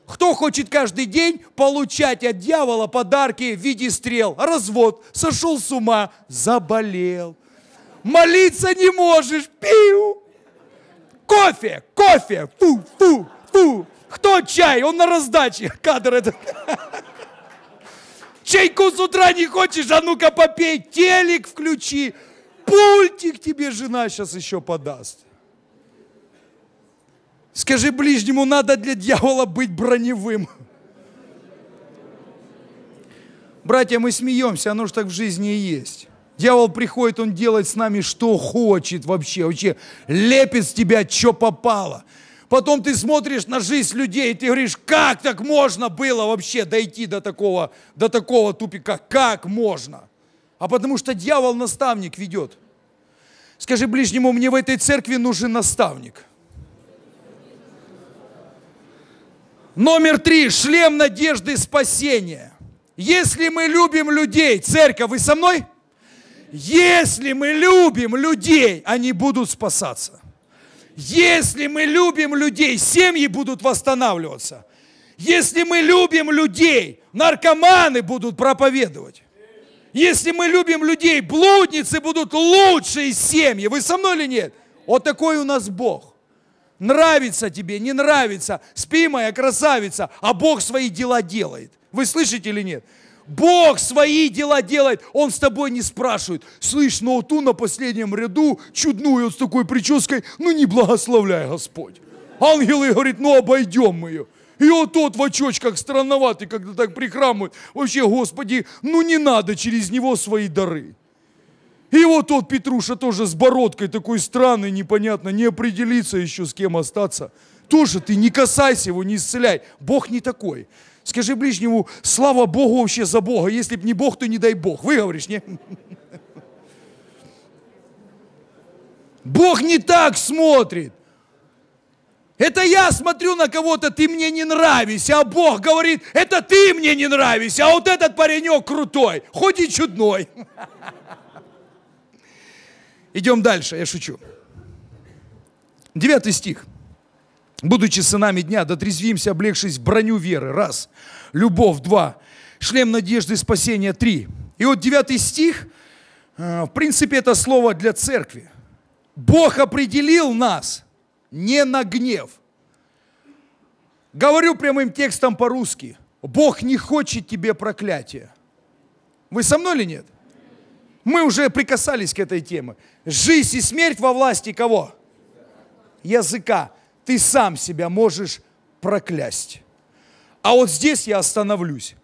Кто хочет каждый день получать от дьявола подарки в виде стрел? Развод, сошел с ума, заболел. Молиться не можешь, пиу. Кофе, кофе, фу, фу, фу. Кто чай? Он на раздаче. Кадр этот. Чайку с утра не хочешь, а ну-ка попей, телек включи. Пультик тебе жена сейчас еще подаст. Скажи ближнему, надо для дьявола быть броневым. Братья, мы смеемся, оно же так в жизни и есть. Дьявол приходит, он делает с нами что хочет вообще, вообще лепит с тебя, что попало. Потом ты смотришь на жизнь людей, и ты говоришь, как так можно было вообще дойти до такого, до такого тупика, как можно? А потому что дьявол наставник ведет. Скажи ближнему, мне в этой церкви нужен наставник. Номер три. Шлем надежды спасения. Если мы любим людей, церковь, вы со мной? Если мы любим людей, они будут спасаться. Если мы любим людей, семьи будут восстанавливаться. Если мы любим людей, наркоманы будут проповедовать. Если мы любим людей, блудницы будут лучшие семьи. Вы со мной или нет? Вот такой у нас Бог. Нравится тебе, не нравится. Спи, моя красавица, а Бог свои дела делает. Вы слышите или нет? Бог свои дела делает. Он с тобой не спрашивает. Слышь, но ну, ту на последнем ряду чудную с такой прической, ну не благословляй Господь. Ангелы говорят: ну обойдем мы ее. И вот тот в очочках странноватый, когда так прихрамывает. Вообще, Господи, ну не надо через него свои дары. И вот тот Петруша тоже с бородкой такой странный, непонятно, не определиться еще с кем остаться. Тоже ты не касайся его, не исцеляй. Бог не такой. Скажи ближнему, слава Богу вообще за Бога. Если б не Бог, то не дай Бог. Выговоришь, не? Бог не так смотрит. Это я смотрю на кого-то, ты мне не нравишься, а Бог говорит, это ты мне не нравишься, а вот этот паренек крутой, хоть и чудной. Идем дальше, я шучу. Девятый стих. «Будучи сынами дня, дотрезвимся, облегшись броню веры». Раз. «Любовь». Два. «Шлем надежды и спасения». Три. И вот девятый стих, э, в принципе, это слово для церкви. Бог определил нас не на гнев. Говорю прямым текстом по-русски. Бог не хочет тебе проклятия. Вы со мной или нет? Мы уже прикасались к этой теме. Жизнь и смерть во власти кого? Языка. Ты сам себя можешь проклясть. А вот здесь я остановлюсь.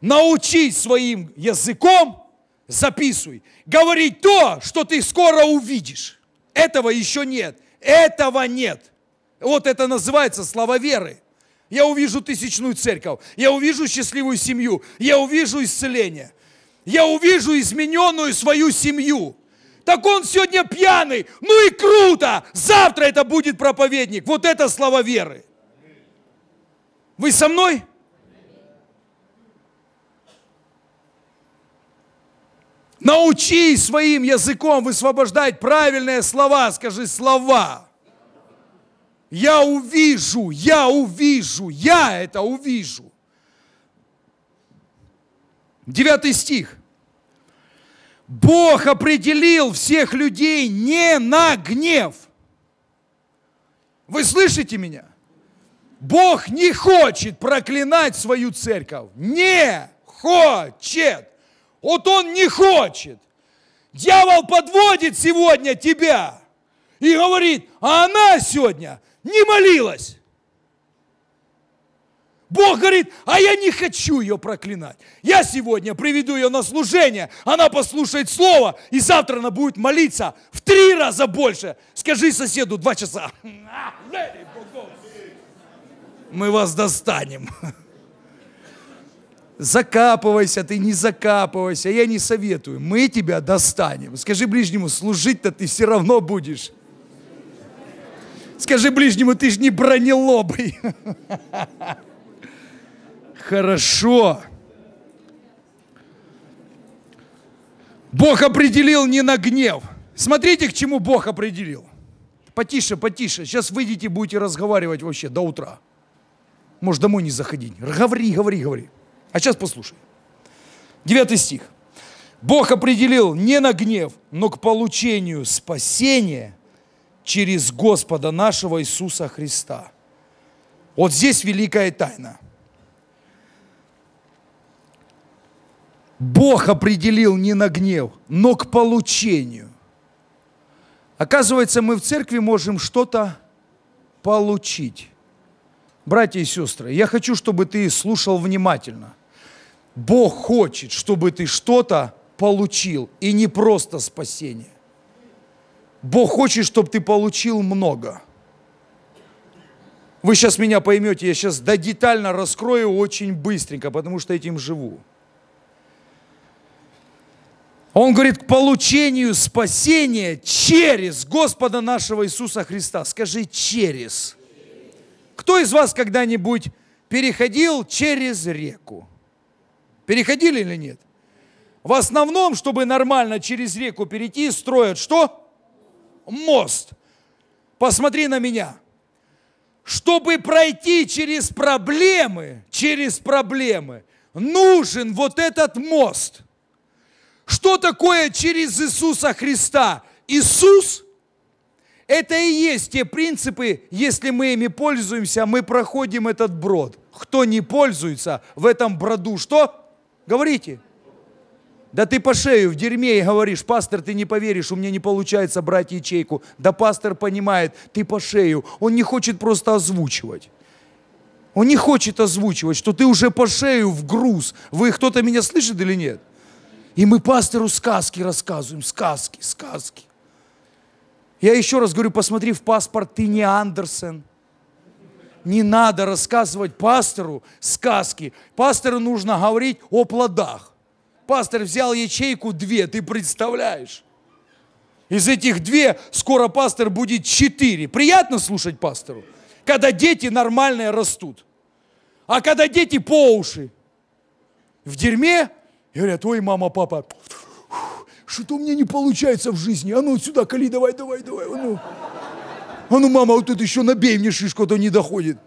Научись своим языком, записывай, говорить то, что ты скоро увидишь. Этого еще нет. Этого нет. Вот это называется слова веры. Я увижу тысячную церковь, я увижу счастливую семью, я увижу исцеление – я увижу измененную свою семью. Так он сегодня пьяный, ну и круто, завтра это будет проповедник. Вот это слова веры. Вы со мной? Научи своим языком высвобождать правильные слова. Скажи слова. Я увижу, я увижу, я это увижу. Девятый стих. Бог определил всех людей не на гнев. Вы слышите меня? Бог не хочет проклинать свою церковь. Не хочет. Вот он не хочет. Дьявол подводит сегодня тебя и говорит, а она сегодня не молилась. Бог говорит, а я не хочу ее проклинать. Я сегодня приведу ее на служение, она послушает слово, и завтра она будет молиться в три раза больше. Скажи соседу два часа. Мы вас достанем. Закапывайся ты, не закапывайся, я не советую. Мы тебя достанем. Скажи ближнему, служить-то ты все равно будешь. Скажи ближнему, ты же не бронелобый. хорошо. Бог определил не на гнев. Смотрите, к чему Бог определил. Потише, потише. Сейчас выйдите, будете разговаривать вообще до утра. Может, домой не заходить. Говори, говори, говори. А сейчас послушай. Девятый стих. Бог определил не на гнев, но к получению спасения через Господа нашего Иисуса Христа. Вот здесь великая тайна – Бог определил не на гнев, но к получению. Оказывается, мы в церкви можем что-то получить. Братья и сестры, я хочу, чтобы ты слушал внимательно. Бог хочет, чтобы ты что-то получил, и не просто спасение. Бог хочет, чтобы ты получил много. Вы сейчас меня поймете, я сейчас да детально раскрою очень быстренько, потому что этим живу. Он говорит, к получению спасения через Господа нашего Иисуса Христа. Скажи, через. Кто из вас когда-нибудь переходил через реку? Переходили или нет? В основном, чтобы нормально через реку перейти, строят что? Мост. Посмотри на меня. Чтобы пройти через проблемы, через проблемы, нужен вот этот мост – что такое через Иисуса Христа? Иисус – это и есть те принципы, если мы ими пользуемся, мы проходим этот брод. Кто не пользуется в этом броду, что? Говорите. Да ты по шею в дерьме и говоришь, пастор, ты не поверишь, у меня не получается брать ячейку. Да пастор понимает, ты по шею. Он не хочет просто озвучивать. Он не хочет озвучивать, что ты уже по шею в груз. Вы кто-то меня слышит или нет? И мы пастору сказки рассказываем, сказки, сказки. Я еще раз говорю, посмотри в паспорт, ты не Андерсен. Не надо рассказывать пастору сказки. Пастору нужно говорить о плодах. Пастор взял ячейку две, ты представляешь? Из этих две скоро пастор будет четыре. Приятно слушать пастору, когда дети нормальные растут. А когда дети по уши в дерьме, и говорят, ой, мама, папа, что-то у меня не получается в жизни. А ну сюда, Кали, давай, давай, давай. А ну, а ну мама, вот тут еще набей мне шишку, а то не доходит.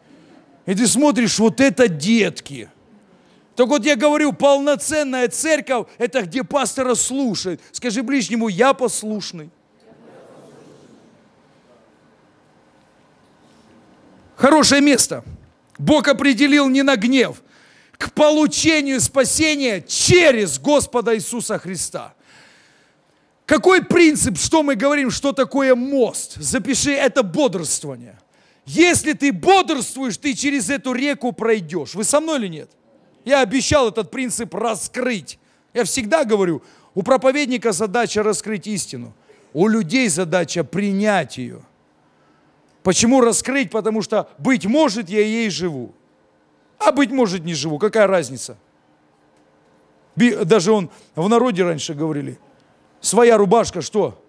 И ты смотришь, вот это детки. Так вот я говорю, полноценная церковь – это где пастора слушает. Скажи ближнему, я послушный. Хорошее место. Бог определил не на гнев – к получению спасения через Господа Иисуса Христа. Какой принцип, что мы говорим, что такое мост? Запиши это бодрствование. Если ты бодрствуешь, ты через эту реку пройдешь. Вы со мной или нет? Я обещал этот принцип раскрыть. Я всегда говорю, у проповедника задача раскрыть истину. У людей задача принять ее. Почему раскрыть? Потому что, быть может, я ей живу. А быть может не живу, какая разница? Даже он в народе раньше говорили, своя рубашка что?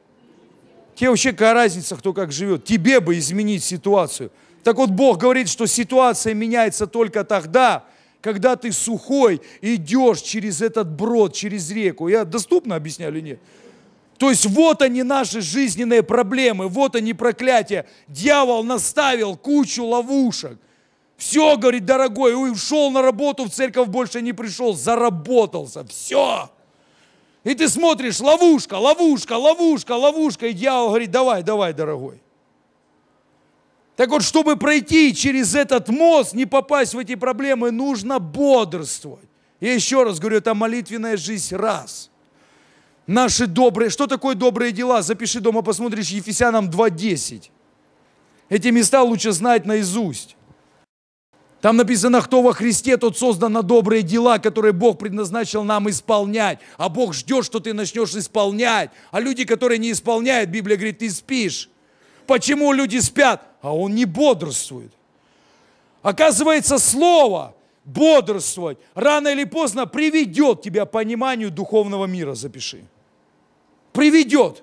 Тебе вообще какая разница, кто как живет? Тебе бы изменить ситуацию. Так вот Бог говорит, что ситуация меняется только тогда, когда ты сухой идешь через этот брод, через реку. Я доступно объясняю или нет? То есть вот они наши жизненные проблемы, вот они проклятия. Дьявол наставил кучу ловушек. Все, говорит, дорогой, ушел на работу, в церковь больше не пришел, заработался, все. И ты смотришь, ловушка, ловушка, ловушка, ловушка. И дьявол говорит, давай, давай, дорогой. Так вот, чтобы пройти через этот мост, не попасть в эти проблемы, нужно бодрствовать. Я еще раз говорю, это молитвенная жизнь раз. Наши добрые, что такое добрые дела? Запиши дома, посмотришь Ефесянам 2.10. Эти места лучше знать наизусть. Там написано, кто во Христе, тот создан на добрые дела, которые Бог предназначил нам исполнять. А Бог ждет, что ты начнешь исполнять. А люди, которые не исполняют, Библия говорит, ты спишь. Почему люди спят? А он не бодрствует. Оказывается, слово бодрствовать рано или поздно приведет тебя к пониманию духовного мира, запиши. Приведет.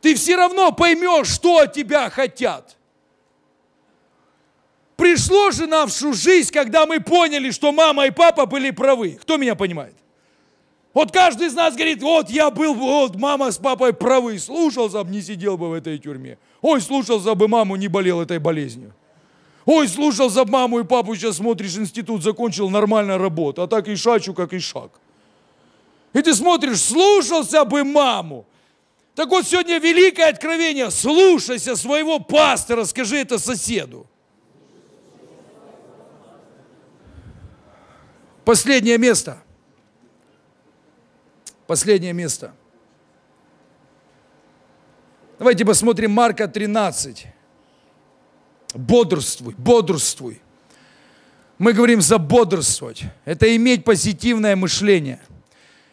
Ты все равно поймешь, что от тебя хотят. Пришло же на всю жизнь, когда мы поняли, что мама и папа были правы. Кто меня понимает? Вот каждый из нас говорит, вот я был, вот мама с папой правы, слушался бы, не сидел бы в этой тюрьме. Ой, слушался бы маму, не болел этой болезнью. Ой, слушался бы маму и папу, сейчас смотришь, институт закончил, нормально работа, а так и шачу, как и шаг. И ты смотришь, слушался бы маму. Так вот сегодня великое откровение, слушайся своего пастора, скажи это соседу. Последнее место. Последнее место. Давайте посмотрим Марка 13. Бодрствуй, бодрствуй. Мы говорим за бодрствовать. Это иметь позитивное мышление.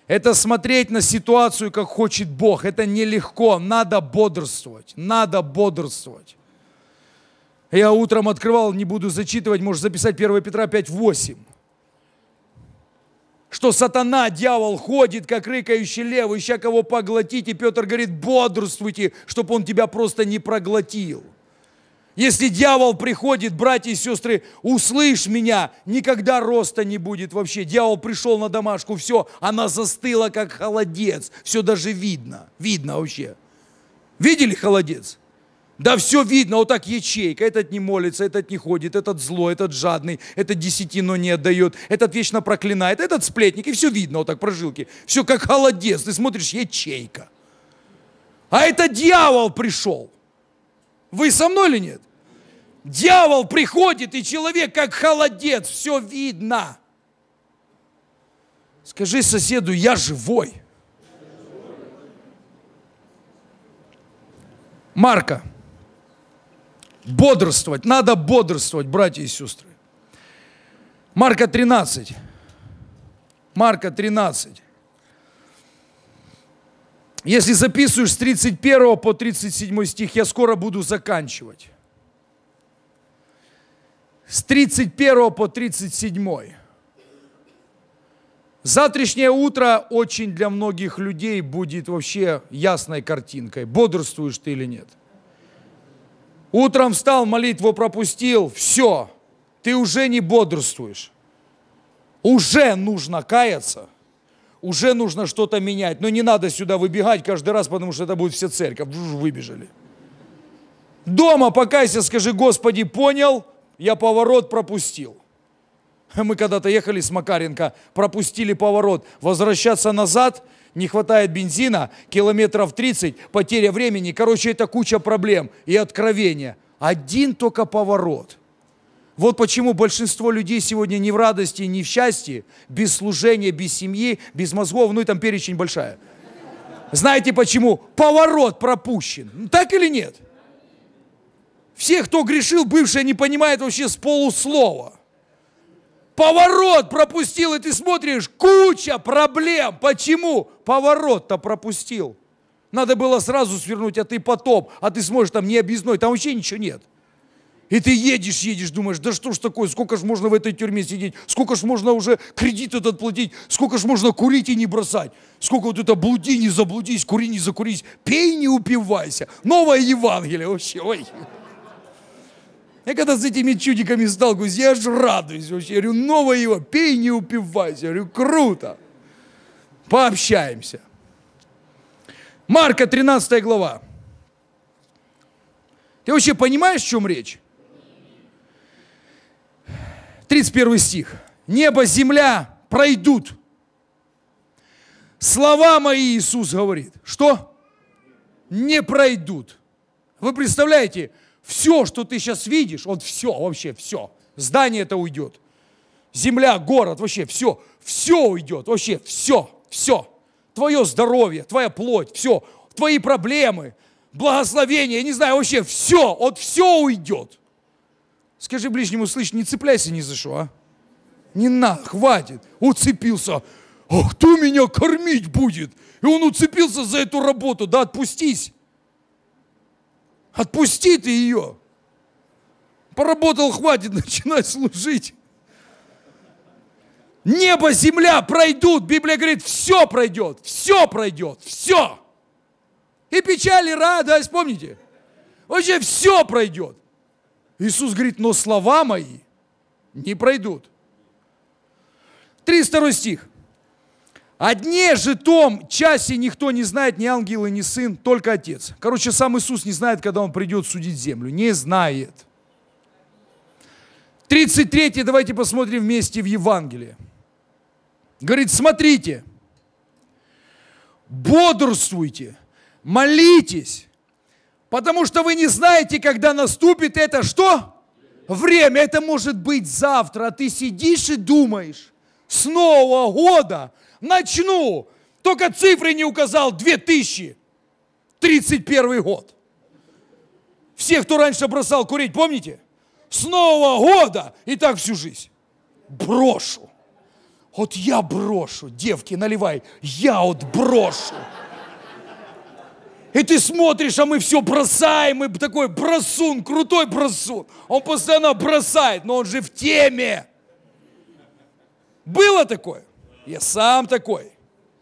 Это смотреть на ситуацию, как хочет Бог. Это нелегко. Надо бодрствовать. Надо бодрствовать. Я утром открывал, не буду зачитывать, можешь записать 1 Петра 5.8 что сатана, дьявол ходит, как рыкающий лев, ища кого поглотить. И Петр говорит, бодрствуйте, чтобы он тебя просто не проглотил. Если дьявол приходит, братья и сестры, услышь меня, никогда роста не будет вообще. Дьявол пришел на домашку, все, она застыла, как холодец. Все даже видно, видно вообще. Видели холодец? Да все видно, вот так ячейка. Этот не молится, этот не ходит, этот злой, этот жадный, этот десятину не отдает, этот вечно проклинает, этот сплетник. И все видно, вот так прожилки. Все как холодец, ты смотришь, ячейка. А это дьявол пришел. Вы со мной или нет? Дьявол приходит, и человек как холодец, все видно. Скажи соседу, я живой. Марка Бодрствовать, надо бодрствовать, братья и сестры. Марка 13. Марка 13. Если записываешь с 31 по 37 стих, я скоро буду заканчивать. С 31 по 37. Завтрашнее утро очень для многих людей будет вообще ясной картинкой, бодрствуешь ты или нет – Утром встал, молитву пропустил, все, ты уже не бодрствуешь. Уже нужно каяться, уже нужно что-то менять. Но не надо сюда выбегать каждый раз, потому что это будет вся церковь. Выбежали. Дома покайся, скажи, Господи, понял, я поворот пропустил. Мы когда-то ехали с Макаренко, пропустили поворот. Возвращаться назад – не хватает бензина, километров 30, потеря времени. Короче, это куча проблем и откровения. Один только поворот. Вот почему большинство людей сегодня не в радости, не в счастье, без служения, без семьи, без мозгов, ну и там перечень большая. Знаете почему? Поворот пропущен. Ну, так или нет? Все, кто грешил, бывшие, не понимают вообще с полуслова. Поворот пропустил, и ты смотришь, куча проблем. Почему? поворот-то пропустил. Надо было сразу свернуть, а ты потоп, а ты сможешь там не объездной, там вообще ничего нет. И ты едешь, едешь, думаешь, да что ж такое, сколько ж можно в этой тюрьме сидеть, сколько ж можно уже кредит этот платить, сколько ж можно курить и не бросать, сколько вот это блуди, не заблудись, кури, не закурись, пей, не упивайся. Новое Евангелие вообще, ой. Я когда с этими чудиками сталкиваюсь, я ж радуюсь вообще. Я говорю, новое его, пей, не упивайся. Я говорю, круто. Пообщаемся. Марка 13 глава. Ты вообще понимаешь, в чем речь? 31 стих. Небо, земля пройдут. Слова мои, Иисус говорит, что? Не пройдут. Вы представляете, все, что ты сейчас видишь, вот все, вообще все. Здание это уйдет. Земля, город, вообще все. Все уйдет, вообще все все. Твое здоровье, твоя плоть, все. Твои проблемы, благословение, я не знаю, вообще все, от все уйдет. Скажи ближнему, слышь, не цепляйся ни за что, а? Не на, хватит. Уцепился. А кто меня кормить будет? И он уцепился за эту работу. Да отпустись. Отпусти ты ее. Поработал, хватит начинай служить. Небо, земля пройдут. Библия говорит, все пройдет, все пройдет, все. И печаль, и радость, помните? Вообще все пройдет. Иисус говорит, но слова мои не пройдут. 32 стих. «О же том часе никто не знает, ни ангелы, ни сын, только Отец». Короче, сам Иисус не знает, когда Он придет судить землю. Не знает. 33 давайте посмотрим вместе в Евангелие. Говорит, смотрите, бодрствуйте, молитесь, потому что вы не знаете, когда наступит это что? Время, это может быть завтра, а ты сидишь и думаешь, с нового года начну, только цифры не указал, 2031 год. Все, кто раньше бросал курить, помните? С нового года и так всю жизнь. Брошу. Вот я брошу, девки, наливай, я вот брошу. И ты смотришь, а мы все бросаем, и такой бросун, крутой бросун. А он постоянно бросает, но он же в теме. Было такое? Я сам такой.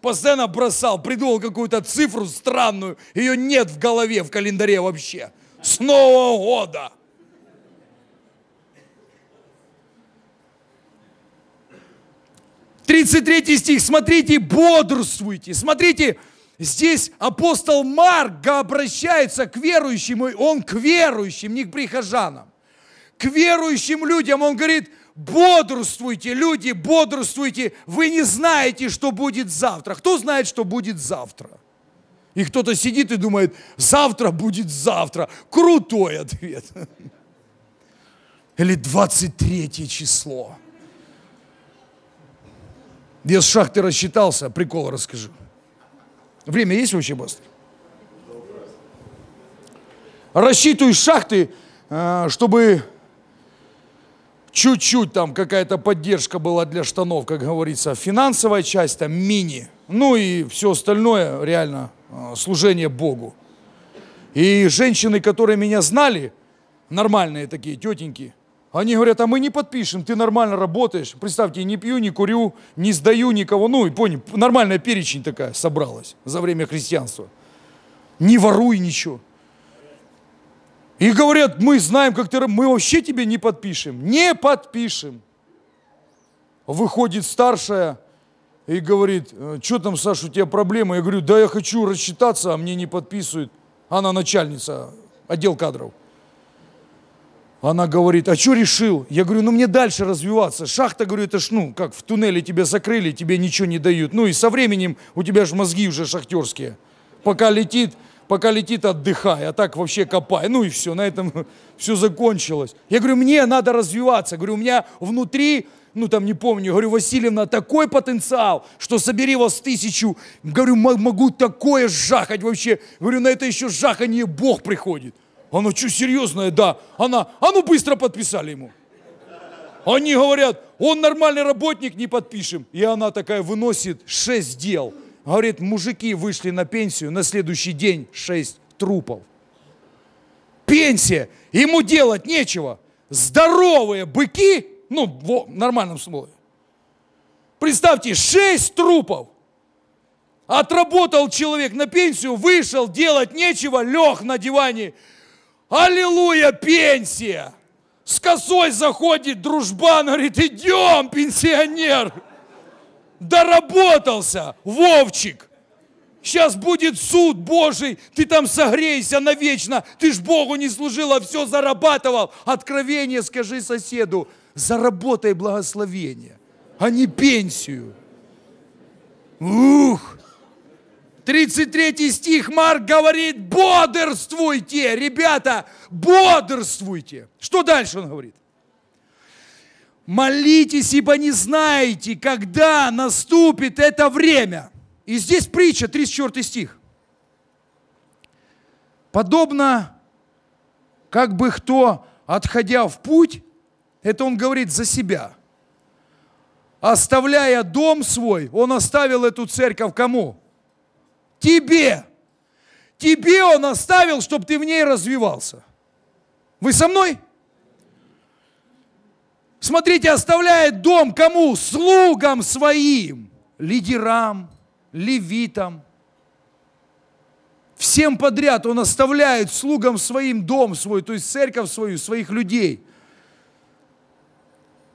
Постоянно бросал, придумал какую-то цифру странную, ее нет в голове, в календаре вообще. С Нового года! 33 стих, смотрите, бодрствуйте. Смотрите, здесь апостол Марк обращается к верующим, и он к верующим, не к прихожанам. К верующим людям он говорит, бодрствуйте, люди, бодрствуйте, вы не знаете, что будет завтра. Кто знает, что будет завтра? И кто-то сидит и думает, завтра будет завтра. Крутой ответ. Или 23 число. Я с шахты рассчитался, прикол расскажу. Время есть вообще, Бастер? Рассчитываю шахты, э, чтобы чуть-чуть там какая-то поддержка была для штанов, как говорится, финансовая часть там мини, ну и все остальное реально э, служение Богу. И женщины, которые меня знали, нормальные такие тетеньки – они говорят, а мы не подпишем, ты нормально работаешь. Представьте, не пью, не курю, не сдаю никого. Ну, и понял, нормальная перечень такая собралась за время христианства. Не воруй ничего. И говорят, мы знаем, как ты... Мы вообще тебе не подпишем. Не подпишем. Выходит старшая и говорит, «Э, что там, Саша, у тебя проблемы? Я говорю, да я хочу рассчитаться, а мне не подписывают. Она начальница отдел кадров. Она говорит, а что решил? Я говорю, ну мне дальше развиваться. Шахта, говорю, это ж, ну, как в туннеле тебя закрыли, тебе ничего не дают. Ну и со временем у тебя же мозги уже шахтерские. Пока летит, пока летит, отдыхай, а так вообще копай. Ну и все, на этом все закончилось. Я говорю, мне надо развиваться. говорю, у меня внутри ну там не помню, говорю, Васильевна, такой потенциал, что собери вас тысячу, говорю, могу такое жахать вообще, говорю, на это еще жахание Бог приходит. Она что, серьезное, Да. Она, а ну быстро подписали ему. Они говорят, он нормальный работник, не подпишем. И она такая выносит шесть дел. Говорит, мужики вышли на пенсию, на следующий день шесть трупов. Пенсия, ему делать нечего. Здоровые быки, ну, в нормальном смысле. Представьте, шесть трупов. Отработал человек на пенсию, вышел, делать нечего, лег на диване, Аллилуйя, пенсия! С косой заходит дружбан, говорит, идем, пенсионер! Доработался, Вовчик! Сейчас будет суд Божий, ты там согрейся навечно, ты ж Богу не служил, а все зарабатывал. Откровение скажи соседу, заработай благословение, а не пенсию. Ух! 33 стих Марк говорит, бодрствуйте, ребята, бодрствуйте. Что дальше он говорит? Молитесь, ибо не знаете, когда наступит это время. И здесь притча, 34 стих. Подобно, как бы кто, отходя в путь, это он говорит за себя, оставляя дом свой, он оставил эту церковь кому? тебе. Тебе Он оставил, чтобы ты в ней развивался. Вы со мной? Смотрите, оставляет дом кому? Слугам своим, лидерам, левитам. Всем подряд он оставляет слугам своим дом свой, то есть церковь свою, своих людей –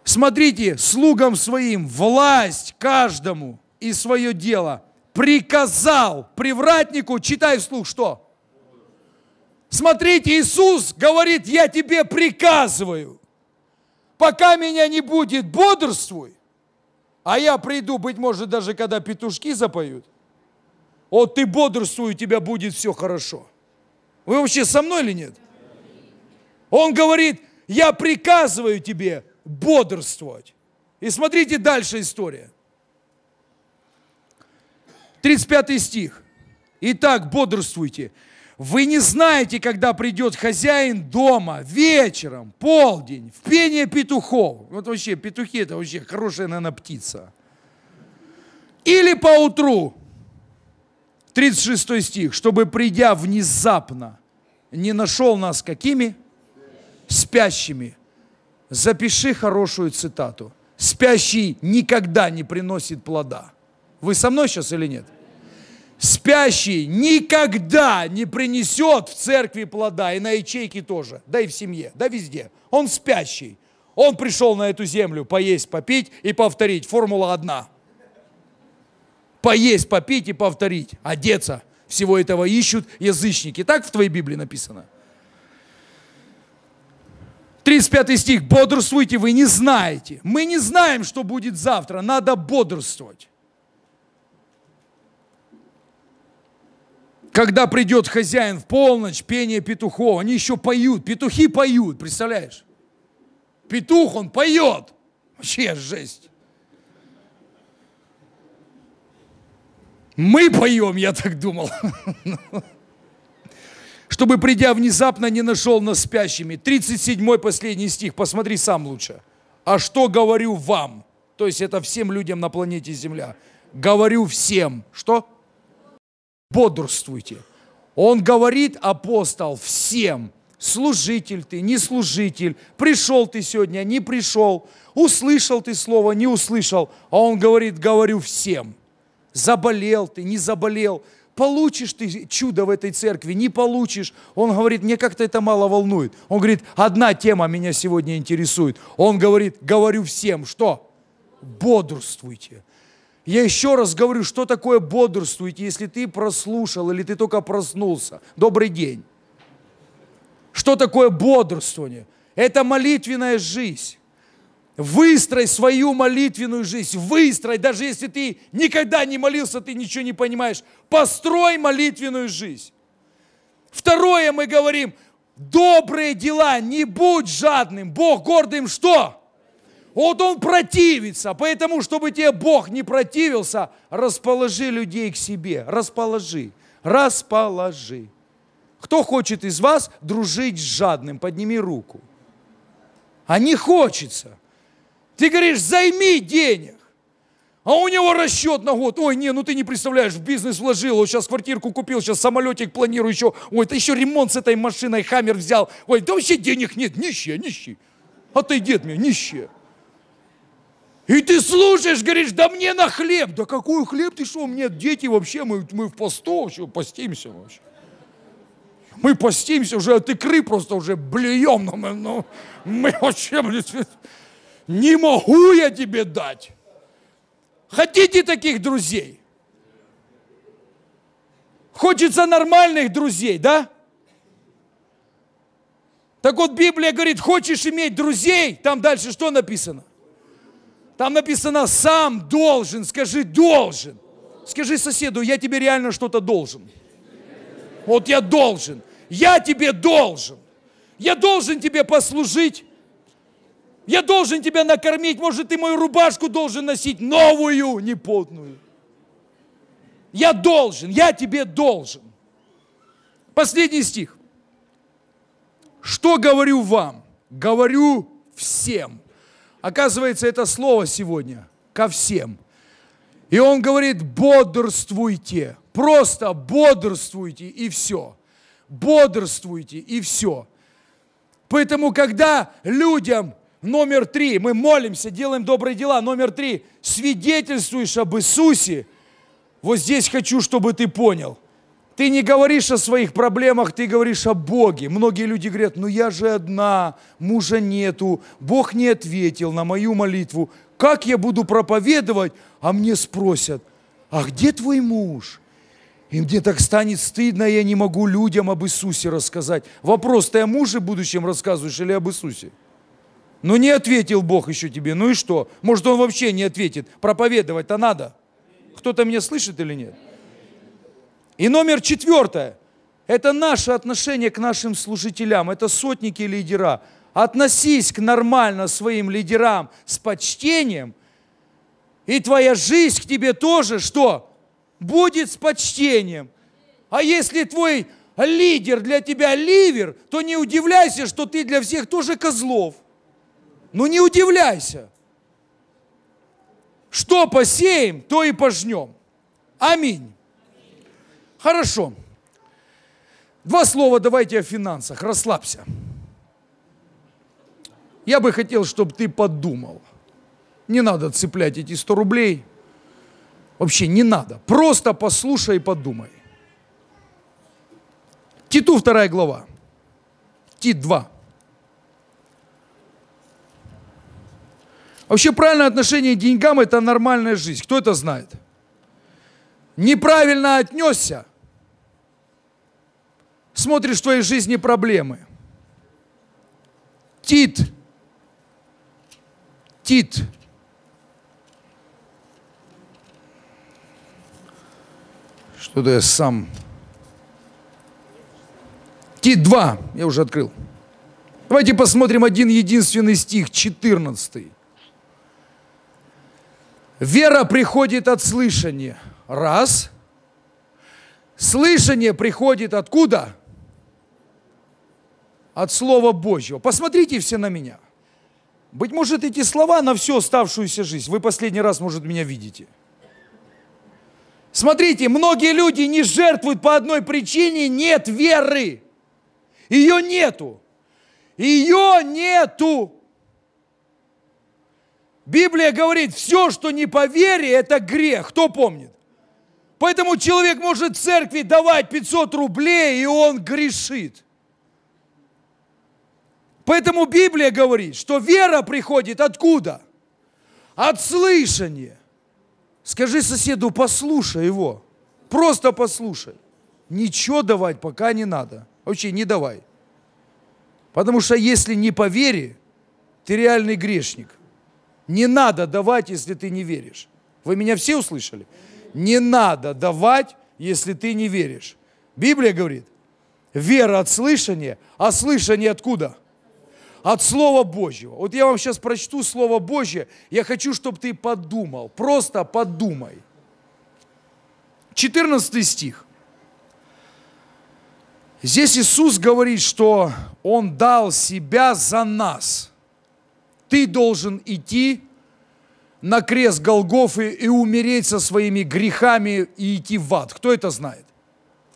Смотрите, слугам своим власть каждому и свое дело приказал привратнику, читай вслух, что? Смотрите, Иисус говорит, я тебе приказываю, пока меня не будет, бодрствуй, а я приду, быть может, даже когда петушки запоют. вот ты бодрствуй, у тебя будет все хорошо. Вы вообще со мной или нет? Он говорит, я приказываю тебе бодрствовать. И смотрите дальше история. 35 стих. Итак, бодрствуйте. Вы не знаете, когда придет хозяин дома, вечером, полдень, в пение петухов. Вот вообще, петухи – это вообще хорошая, наверное, птица. Или по утру, 36 стих, чтобы, придя внезапно, не нашел нас какими? Спящими. Запиши хорошую цитату. Спящий никогда не приносит плода. Вы со мной сейчас или нет? Спящий никогда не принесет в церкви плода, и на ячейке тоже, да и в семье, да везде. Он спящий. Он пришел на эту землю поесть, попить и повторить. Формула одна. Поесть, попить и повторить. Одеться. Всего этого ищут язычники. Так в твоей Библии написано? 35 стих. Бодрствуйте, вы не знаете. Мы не знаем, что будет завтра. Надо бодрствовать. Когда придет хозяин в полночь, пение петухов, они еще поют, петухи поют, представляешь? Петух, он поет. Вообще жесть. Мы поем, я так думал. Чтобы, придя внезапно, не нашел нас спящими. 37-й последний стих, посмотри сам лучше. А что говорю вам? То есть это всем людям на планете Земля. Говорю всем. Что? бодрствуйте. Он говорит, апостол, всем, служитель ты, не служитель, пришел ты сегодня, не пришел, услышал ты слово, не услышал, а он говорит, говорю всем, заболел ты, не заболел, получишь ты чудо в этой церкви, не получишь. Он говорит, мне как-то это мало волнует. Он говорит, одна тема меня сегодня интересует. Он говорит, говорю всем, что? Бодрствуйте. Я еще раз говорю, что такое бодрствуйте, если ты прослушал или ты только проснулся. Добрый день. Что такое бодрствование? Это молитвенная жизнь. Выстрой свою молитвенную жизнь. Выстрой, даже если ты никогда не молился, ты ничего не понимаешь. Построй молитвенную жизнь. Второе мы говорим, добрые дела, не будь жадным. Бог гордым что? Вот он противится. Поэтому, чтобы тебе Бог не противился, расположи людей к себе. Расположи. Расположи. Кто хочет из вас дружить с жадным? Подними руку. А не хочется. Ты говоришь, займи денег. А у него расчет на год. Ой, не, ну ты не представляешь, в бизнес вложил, он сейчас квартирку купил, сейчас самолетик планирую еще. Ой, ты еще ремонт с этой машиной, хаммер взял. Ой, да вообще денег нет, нищие, нищие. Отойди от меня, нищие. И ты слушаешь, говоришь, да мне на хлеб. Да какой хлеб ты что? Мне дети вообще, мы, мы в посту вообще, постимся вообще. Мы постимся уже от икры просто уже блюем. Но мы, ну, мы вообще, блин, не могу я тебе дать. Хотите таких друзей? Хочется нормальных друзей, да? Так вот Библия говорит, хочешь иметь друзей, там дальше что написано? Там написано «сам должен». Скажи «должен». Скажи соседу, я тебе реально что-то должен. Вот я должен. Я тебе должен. Я должен тебе послужить. Я должен тебя накормить. Может, ты мою рубашку должен носить, новую, не потную. Я должен, я тебе должен. Последний стих. Что говорю вам? Говорю всем. Оказывается, это слово сегодня ко всем. И он говорит, бодрствуйте, просто бодрствуйте и все. Бодрствуйте и все. Поэтому, когда людям номер три, мы молимся, делаем добрые дела, номер три, свидетельствуешь об Иисусе, вот здесь хочу, чтобы ты понял – ты не говоришь о своих проблемах, ты говоришь о Боге. Многие люди говорят, ну я же одна, мужа нету, Бог не ответил на мою молитву. Как я буду проповедовать? А мне спросят, а где твой муж? И мне так станет стыдно, я не могу людям об Иисусе рассказать. Вопрос, ты о муже будущем рассказываешь или об Иисусе? Ну не ответил Бог еще тебе, ну и что? Может он вообще не ответит, проповедовать-то надо. Кто-то меня слышит или нет? И номер четвертое. Это наше отношение к нашим служителям. Это сотники лидера. Относись к нормально своим лидерам с почтением, и твоя жизнь к тебе тоже что? Будет с почтением. А если твой лидер для тебя ливер, то не удивляйся, что ты для всех тоже козлов. Ну не удивляйся. Что посеем, то и пожнем. Аминь. Хорошо. Два слова давайте о финансах. Расслабься. Я бы хотел, чтобы ты подумал. Не надо цеплять эти 100 рублей. Вообще не надо. Просто послушай и подумай. Титу 2 глава. Тит 2. Вообще правильное отношение к деньгам – это нормальная жизнь. Кто это знает? неправильно отнесся, смотришь в твоей жизни проблемы. Тит. Тит. Что-то я сам. Тит 2. Я уже открыл. Давайте посмотрим один единственный стих, 14. Вера приходит от слышания – Раз. Слышание приходит откуда? От Слова Божьего. Посмотрите все на меня. Быть может, эти слова на всю оставшуюся жизнь. Вы последний раз, может, меня видите. Смотрите, многие люди не жертвуют по одной причине, нет веры. Ее нету. Ее нету. Библия говорит, все, что не по вере, это грех. Кто помнит? Поэтому человек может церкви давать 500 рублей, и он грешит. Поэтому Библия говорит, что вера приходит откуда? От слышания. Скажи соседу, послушай его. Просто послушай. Ничего давать пока не надо. Вообще не давай. Потому что если не по вере, ты реальный грешник. Не надо давать, если ты не веришь. Вы меня все услышали? не надо давать, если ты не веришь. Библия говорит, вера от слышания, а слышание откуда? От Слова Божьего. Вот я вам сейчас прочту Слово Божье, я хочу, чтобы ты подумал, просто подумай. 14 стих. Здесь Иисус говорит, что Он дал Себя за нас. Ты должен идти на крест Голгофы и умереть со своими грехами и идти в ад. Кто это знает?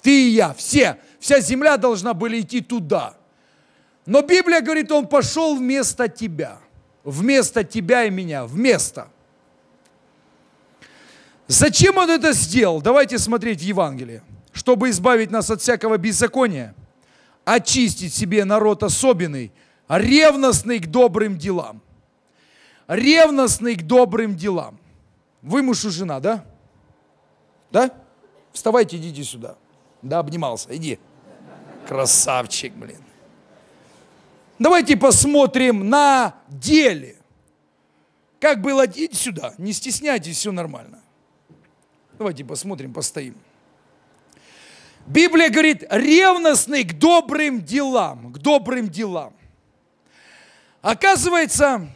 Ты и я, все. Вся земля должна была идти туда. Но Библия говорит, он пошел вместо тебя. Вместо тебя и меня. Вместо. Зачем он это сделал? Давайте смотреть в Евангелие. Чтобы избавить нас от всякого беззакония, очистить себе народ особенный, ревностный к добрым делам ревностный к добрым делам. Вы муж и жена, да? Да? Вставайте, идите сюда. Да, обнимался, иди. Красавчик, блин. Давайте посмотрим на деле. Как было, идите сюда, не стесняйтесь, все нормально. Давайте посмотрим, постоим. Библия говорит, ревностный к добрым делам, к добрым делам. Оказывается,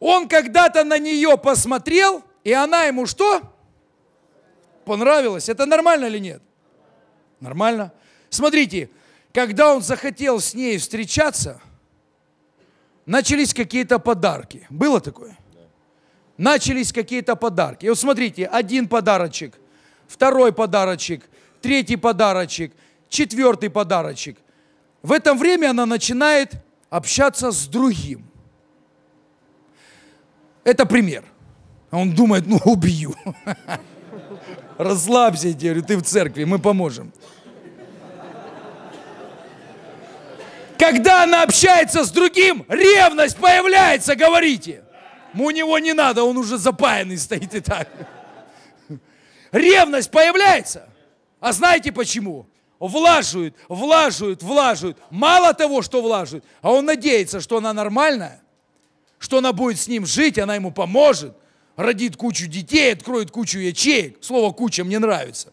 он когда-то на нее посмотрел, и она ему что? Понравилась. Это нормально или нет? Нормально. Смотрите, когда он захотел с ней встречаться, начались какие-то подарки. Было такое? Начались какие-то подарки. И вот смотрите, один подарочек, второй подарочек, третий подарочек, четвертый подарочек. В это время она начинает общаться с другим. Это пример. А он думает, ну убью. Расслабься, я говорю, ты в церкви, мы поможем. Когда она общается с другим, ревность появляется, говорите. У него не надо, он уже запаянный стоит и так. Ревность появляется. А знаете почему? Влаживают, влаживают, влаживают. Мало того, что влаживают, а он надеется, что она нормальная что она будет с ним жить, она ему поможет, родит кучу детей, откроет кучу ячеек. Слово «куча» мне нравится.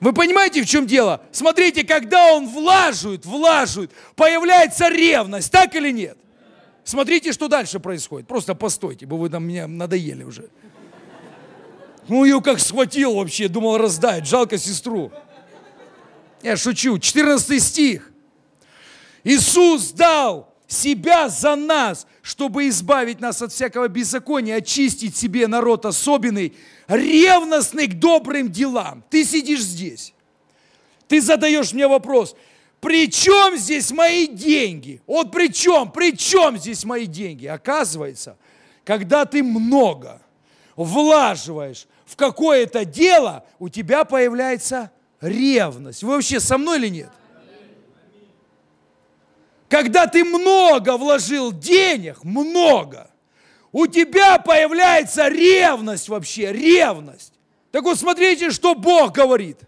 Вы понимаете, в чем дело? Смотрите, когда он влаживает, влаживает, появляется ревность, так или нет? Смотрите, что дальше происходит. Просто постойте, бы вы там меня надоели уже. Ну, ее как схватил вообще, думал раздать, жалко сестру. Я шучу. 14 стих. Иисус дал себя за нас, чтобы избавить нас от всякого беззакония, очистить себе народ особенный, ревностный к добрым делам. Ты сидишь здесь. Ты задаешь мне вопрос, при чем здесь мои деньги? Вот при чем, при чем здесь мои деньги? Оказывается, когда ты много влаживаешь в какое-то дело, у тебя появляется ревность. Вы вообще со мной или нет? когда ты много вложил денег, много, у тебя появляется ревность вообще, ревность. Так вот смотрите, что Бог говорит.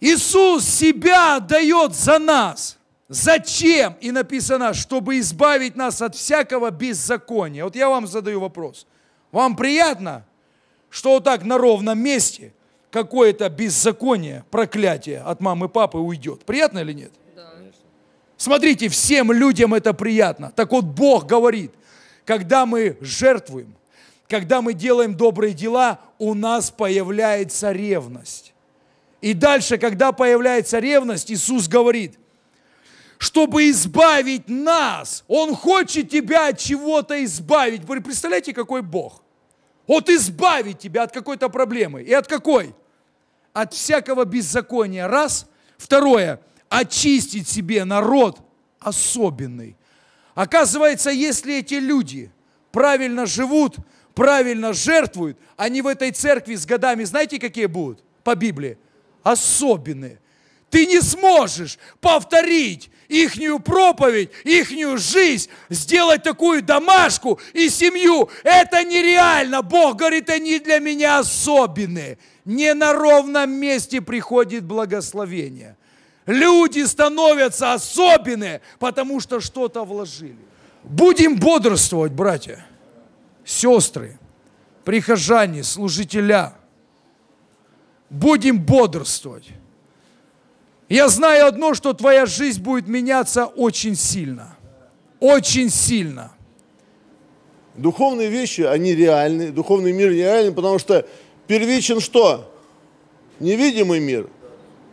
Иисус себя дает за нас. Зачем? И написано, чтобы избавить нас от всякого беззакония. Вот я вам задаю вопрос. Вам приятно, что вот так на ровном месте какое-то беззаконие, проклятие от мамы и папы уйдет? Приятно или нет? Смотрите, всем людям это приятно. Так вот Бог говорит, когда мы жертвуем, когда мы делаем добрые дела, у нас появляется ревность. И дальше, когда появляется ревность, Иисус говорит, чтобы избавить нас, Он хочет тебя от чего-то избавить. Вы представляете, какой Бог? Вот избавить тебя от какой-то проблемы. И от какой? От всякого беззакония. Раз. Второе – очистить себе народ особенный. Оказывается, если эти люди правильно живут, правильно жертвуют, они в этой церкви с годами, знаете, какие будут по Библии? Особенные. Ты не сможешь повторить ихнюю проповедь, ихнюю жизнь, сделать такую домашку и семью. Это нереально. Бог говорит, они для меня особенные. Не на ровном месте приходит благословение. Люди становятся особенные, потому что что-то вложили. Будем бодрствовать, братья, сестры, прихожане, служителя. Будем бодрствовать. Я знаю одно, что твоя жизнь будет меняться очень сильно. Очень сильно. Духовные вещи, они реальны. Духовный мир реален, потому что первичен что? Невидимый мир –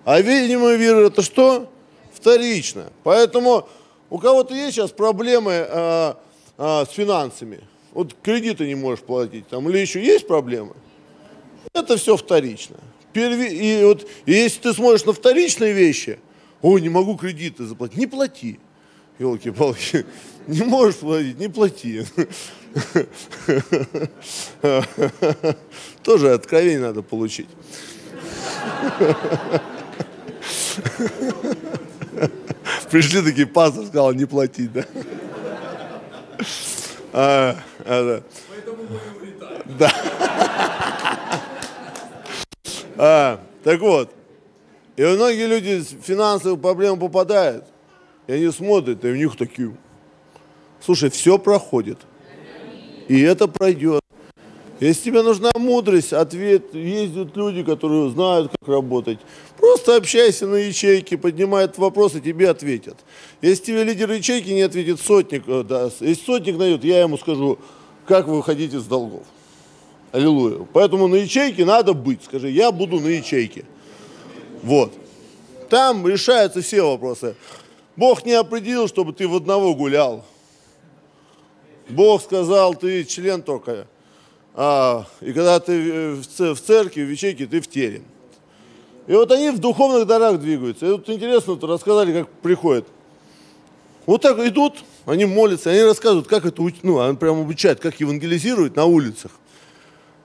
а видимая вера – это что? Вторично. Поэтому у кого-то есть сейчас проблемы э, э, с финансами? Вот кредиты не можешь платить, там, или еще есть проблемы? Это все вторично. Перви... И вот и если ты смотришь на вторичные вещи, ой, не могу кредиты заплатить, не плати. Елки-палки, не можешь платить, не плати. Тоже откровение надо получить. Пришли такие, пастор сказал, не платить, да? А, а, да. да. А, так вот, и многие люди в финансовые проблемы попадают, и они смотрят, и у них такие, слушай, все проходит, и это пройдет, если тебе нужна мудрость, ответ, ездят люди, которые знают, как работать. Просто общайся на ячейке, поднимают вопросы, тебе ответят. Если тебе лидер ячейки не ответит, сотник э, даст. Если сотник найдет, я ему скажу, как выходить из долгов. Аллилуйя. Поэтому на ячейке надо быть. Скажи, я буду на ячейке. Вот. Там решаются все вопросы. Бог не определил, чтобы ты в одного гулял. Бог сказал, ты член только а, и когда ты э, в церкви, в ячейке, ты в теле. И вот они в духовных дарах двигаются. И вот интересно, вот рассказали, как приходят. Вот так идут, они молятся, они рассказывают, как это, ну, они прям обучают, как евангелизировать на улицах,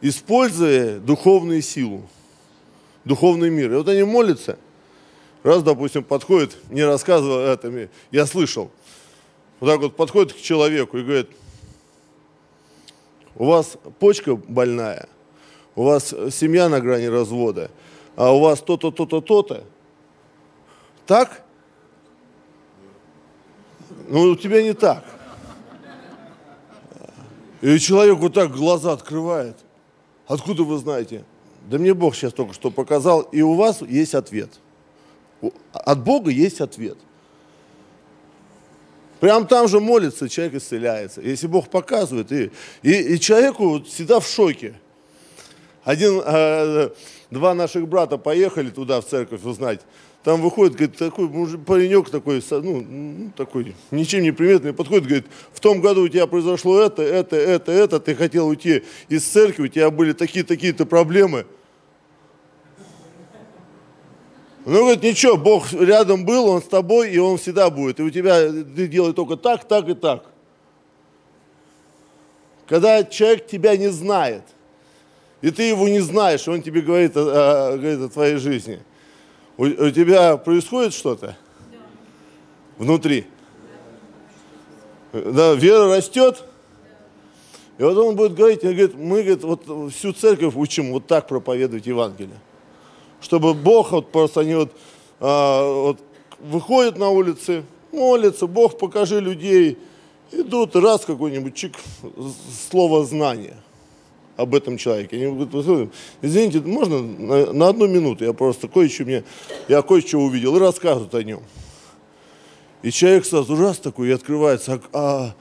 используя духовную силу, духовный мир. И вот они молятся, раз, допустим, подходит, не рассказывал это, я слышал, вот так вот подходит к человеку и говорит, у вас почка больная, у вас семья на грани развода, а у вас то-то, то-то, то-то. Так? Ну, у тебя не так. И человек вот так глаза открывает. Откуда вы знаете? Да мне Бог сейчас только что показал, и у вас есть ответ. От Бога есть ответ. Прям там же молится, человек исцеляется. Если Бог показывает, и, и, и человеку вот всегда в шоке. Один, э, два наших брата поехали туда, в церковь, узнать. Там выходит, говорит, такой мужик, паренек такой, ну, ну, такой, ничем не приметный, подходит, говорит, в том году у тебя произошло это, это, это, это, ты хотел уйти из церкви, у тебя были такие-такие-то проблемы – Ну, говорит, ничего, Бог рядом был, Он с тобой, и Он всегда будет. И у тебя, ты делай только так, так и так. Когда человек тебя не знает, и ты его не знаешь, он тебе говорит о, о, говорит о твоей жизни, у, у тебя происходит что-то да. внутри? Да, вера растет, и вот он будет говорить, он говорит, мы говорит, вот всю церковь учим вот так проповедовать Евангелие чтобы Бог вот просто они вот, а, вот выходят на улицы, молятся, Бог покажи людей, идут раз какой-нибудь чик слово знание об этом человеке. Они говорят, извините, можно на, на одну минуту, я просто кое-что мне, я кое-что увидел, и рассказывают о нем. И человек сразу раз такой и открывается, а, а,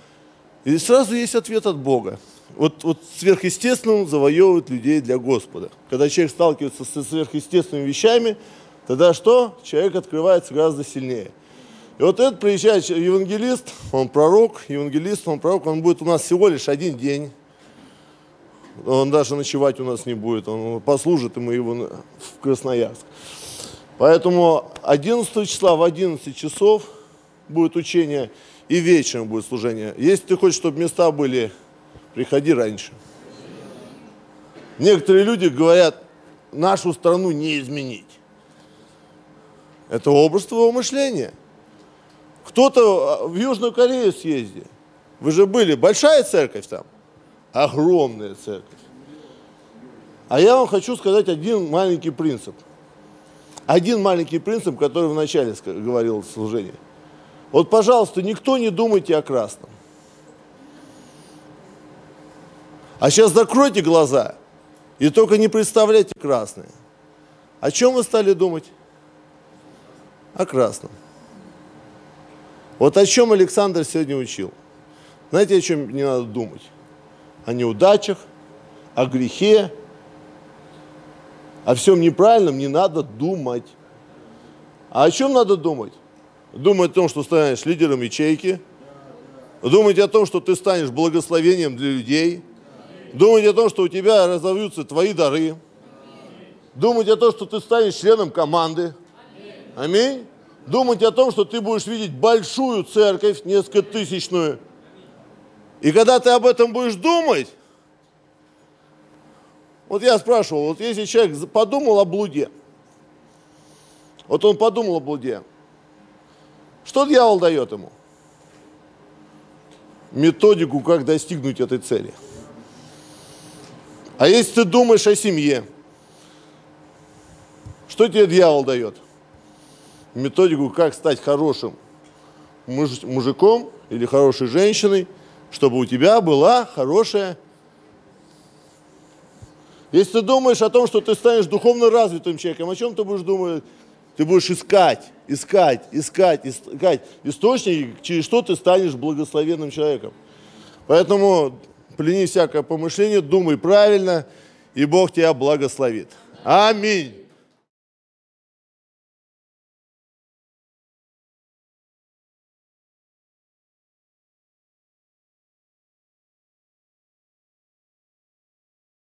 и сразу есть ответ от Бога. Вот, вот сверхъестественным завоевывают людей для Господа. Когда человек сталкивается с сверхъестественными вещами, тогда что? Человек открывается гораздо сильнее. И вот этот приезжает евангелист, он пророк, евангелист, он пророк, он будет у нас всего лишь один день. Он даже ночевать у нас не будет, он послужит, и мы его в Красноярск. Поэтому 11 числа в 11 часов будет учение, и вечером будет служение. Если ты хочешь, чтобы места были приходи раньше. Некоторые люди говорят, нашу страну не изменить. Это образ твоего мышления. Кто-то а, в Южную Корею съезди. Вы же были. Большая церковь там? Огромная церковь. А я вам хочу сказать один маленький принцип. Один маленький принцип, который вначале говорил служение. Вот, пожалуйста, никто не думайте о красном. А сейчас закройте глаза и только не представляйте красное. О чем вы стали думать? О красном. Вот о чем Александр сегодня учил. Знаете, о чем не надо думать? О неудачах, о грехе, о всем неправильном не надо думать. А о чем надо думать? Думать о том, что станешь лидером ячейки, думать о том, что ты станешь благословением для людей, Думать о том, что у тебя разовьются твои дары. Думать о том, что ты станешь членом команды. Аминь. Думать о том, что ты будешь видеть большую церковь, несколько тысячную. И когда ты об этом будешь думать, вот я спрашивал, вот если человек подумал о блуде, вот он подумал о блуде, что дьявол дает ему? Методику, как достигнуть этой цели – а если ты думаешь о семье, что тебе дьявол дает? Методику, как стать хорошим муж, мужиком или хорошей женщиной, чтобы у тебя была хорошая. Если ты думаешь о том, что ты станешь духовно развитым человеком, о чем ты будешь думать? Ты будешь искать, искать, искать, искать источники, через что ты станешь благословенным человеком. Поэтому плени всякое помышление, думай правильно, и Бог тебя благословит. Аминь.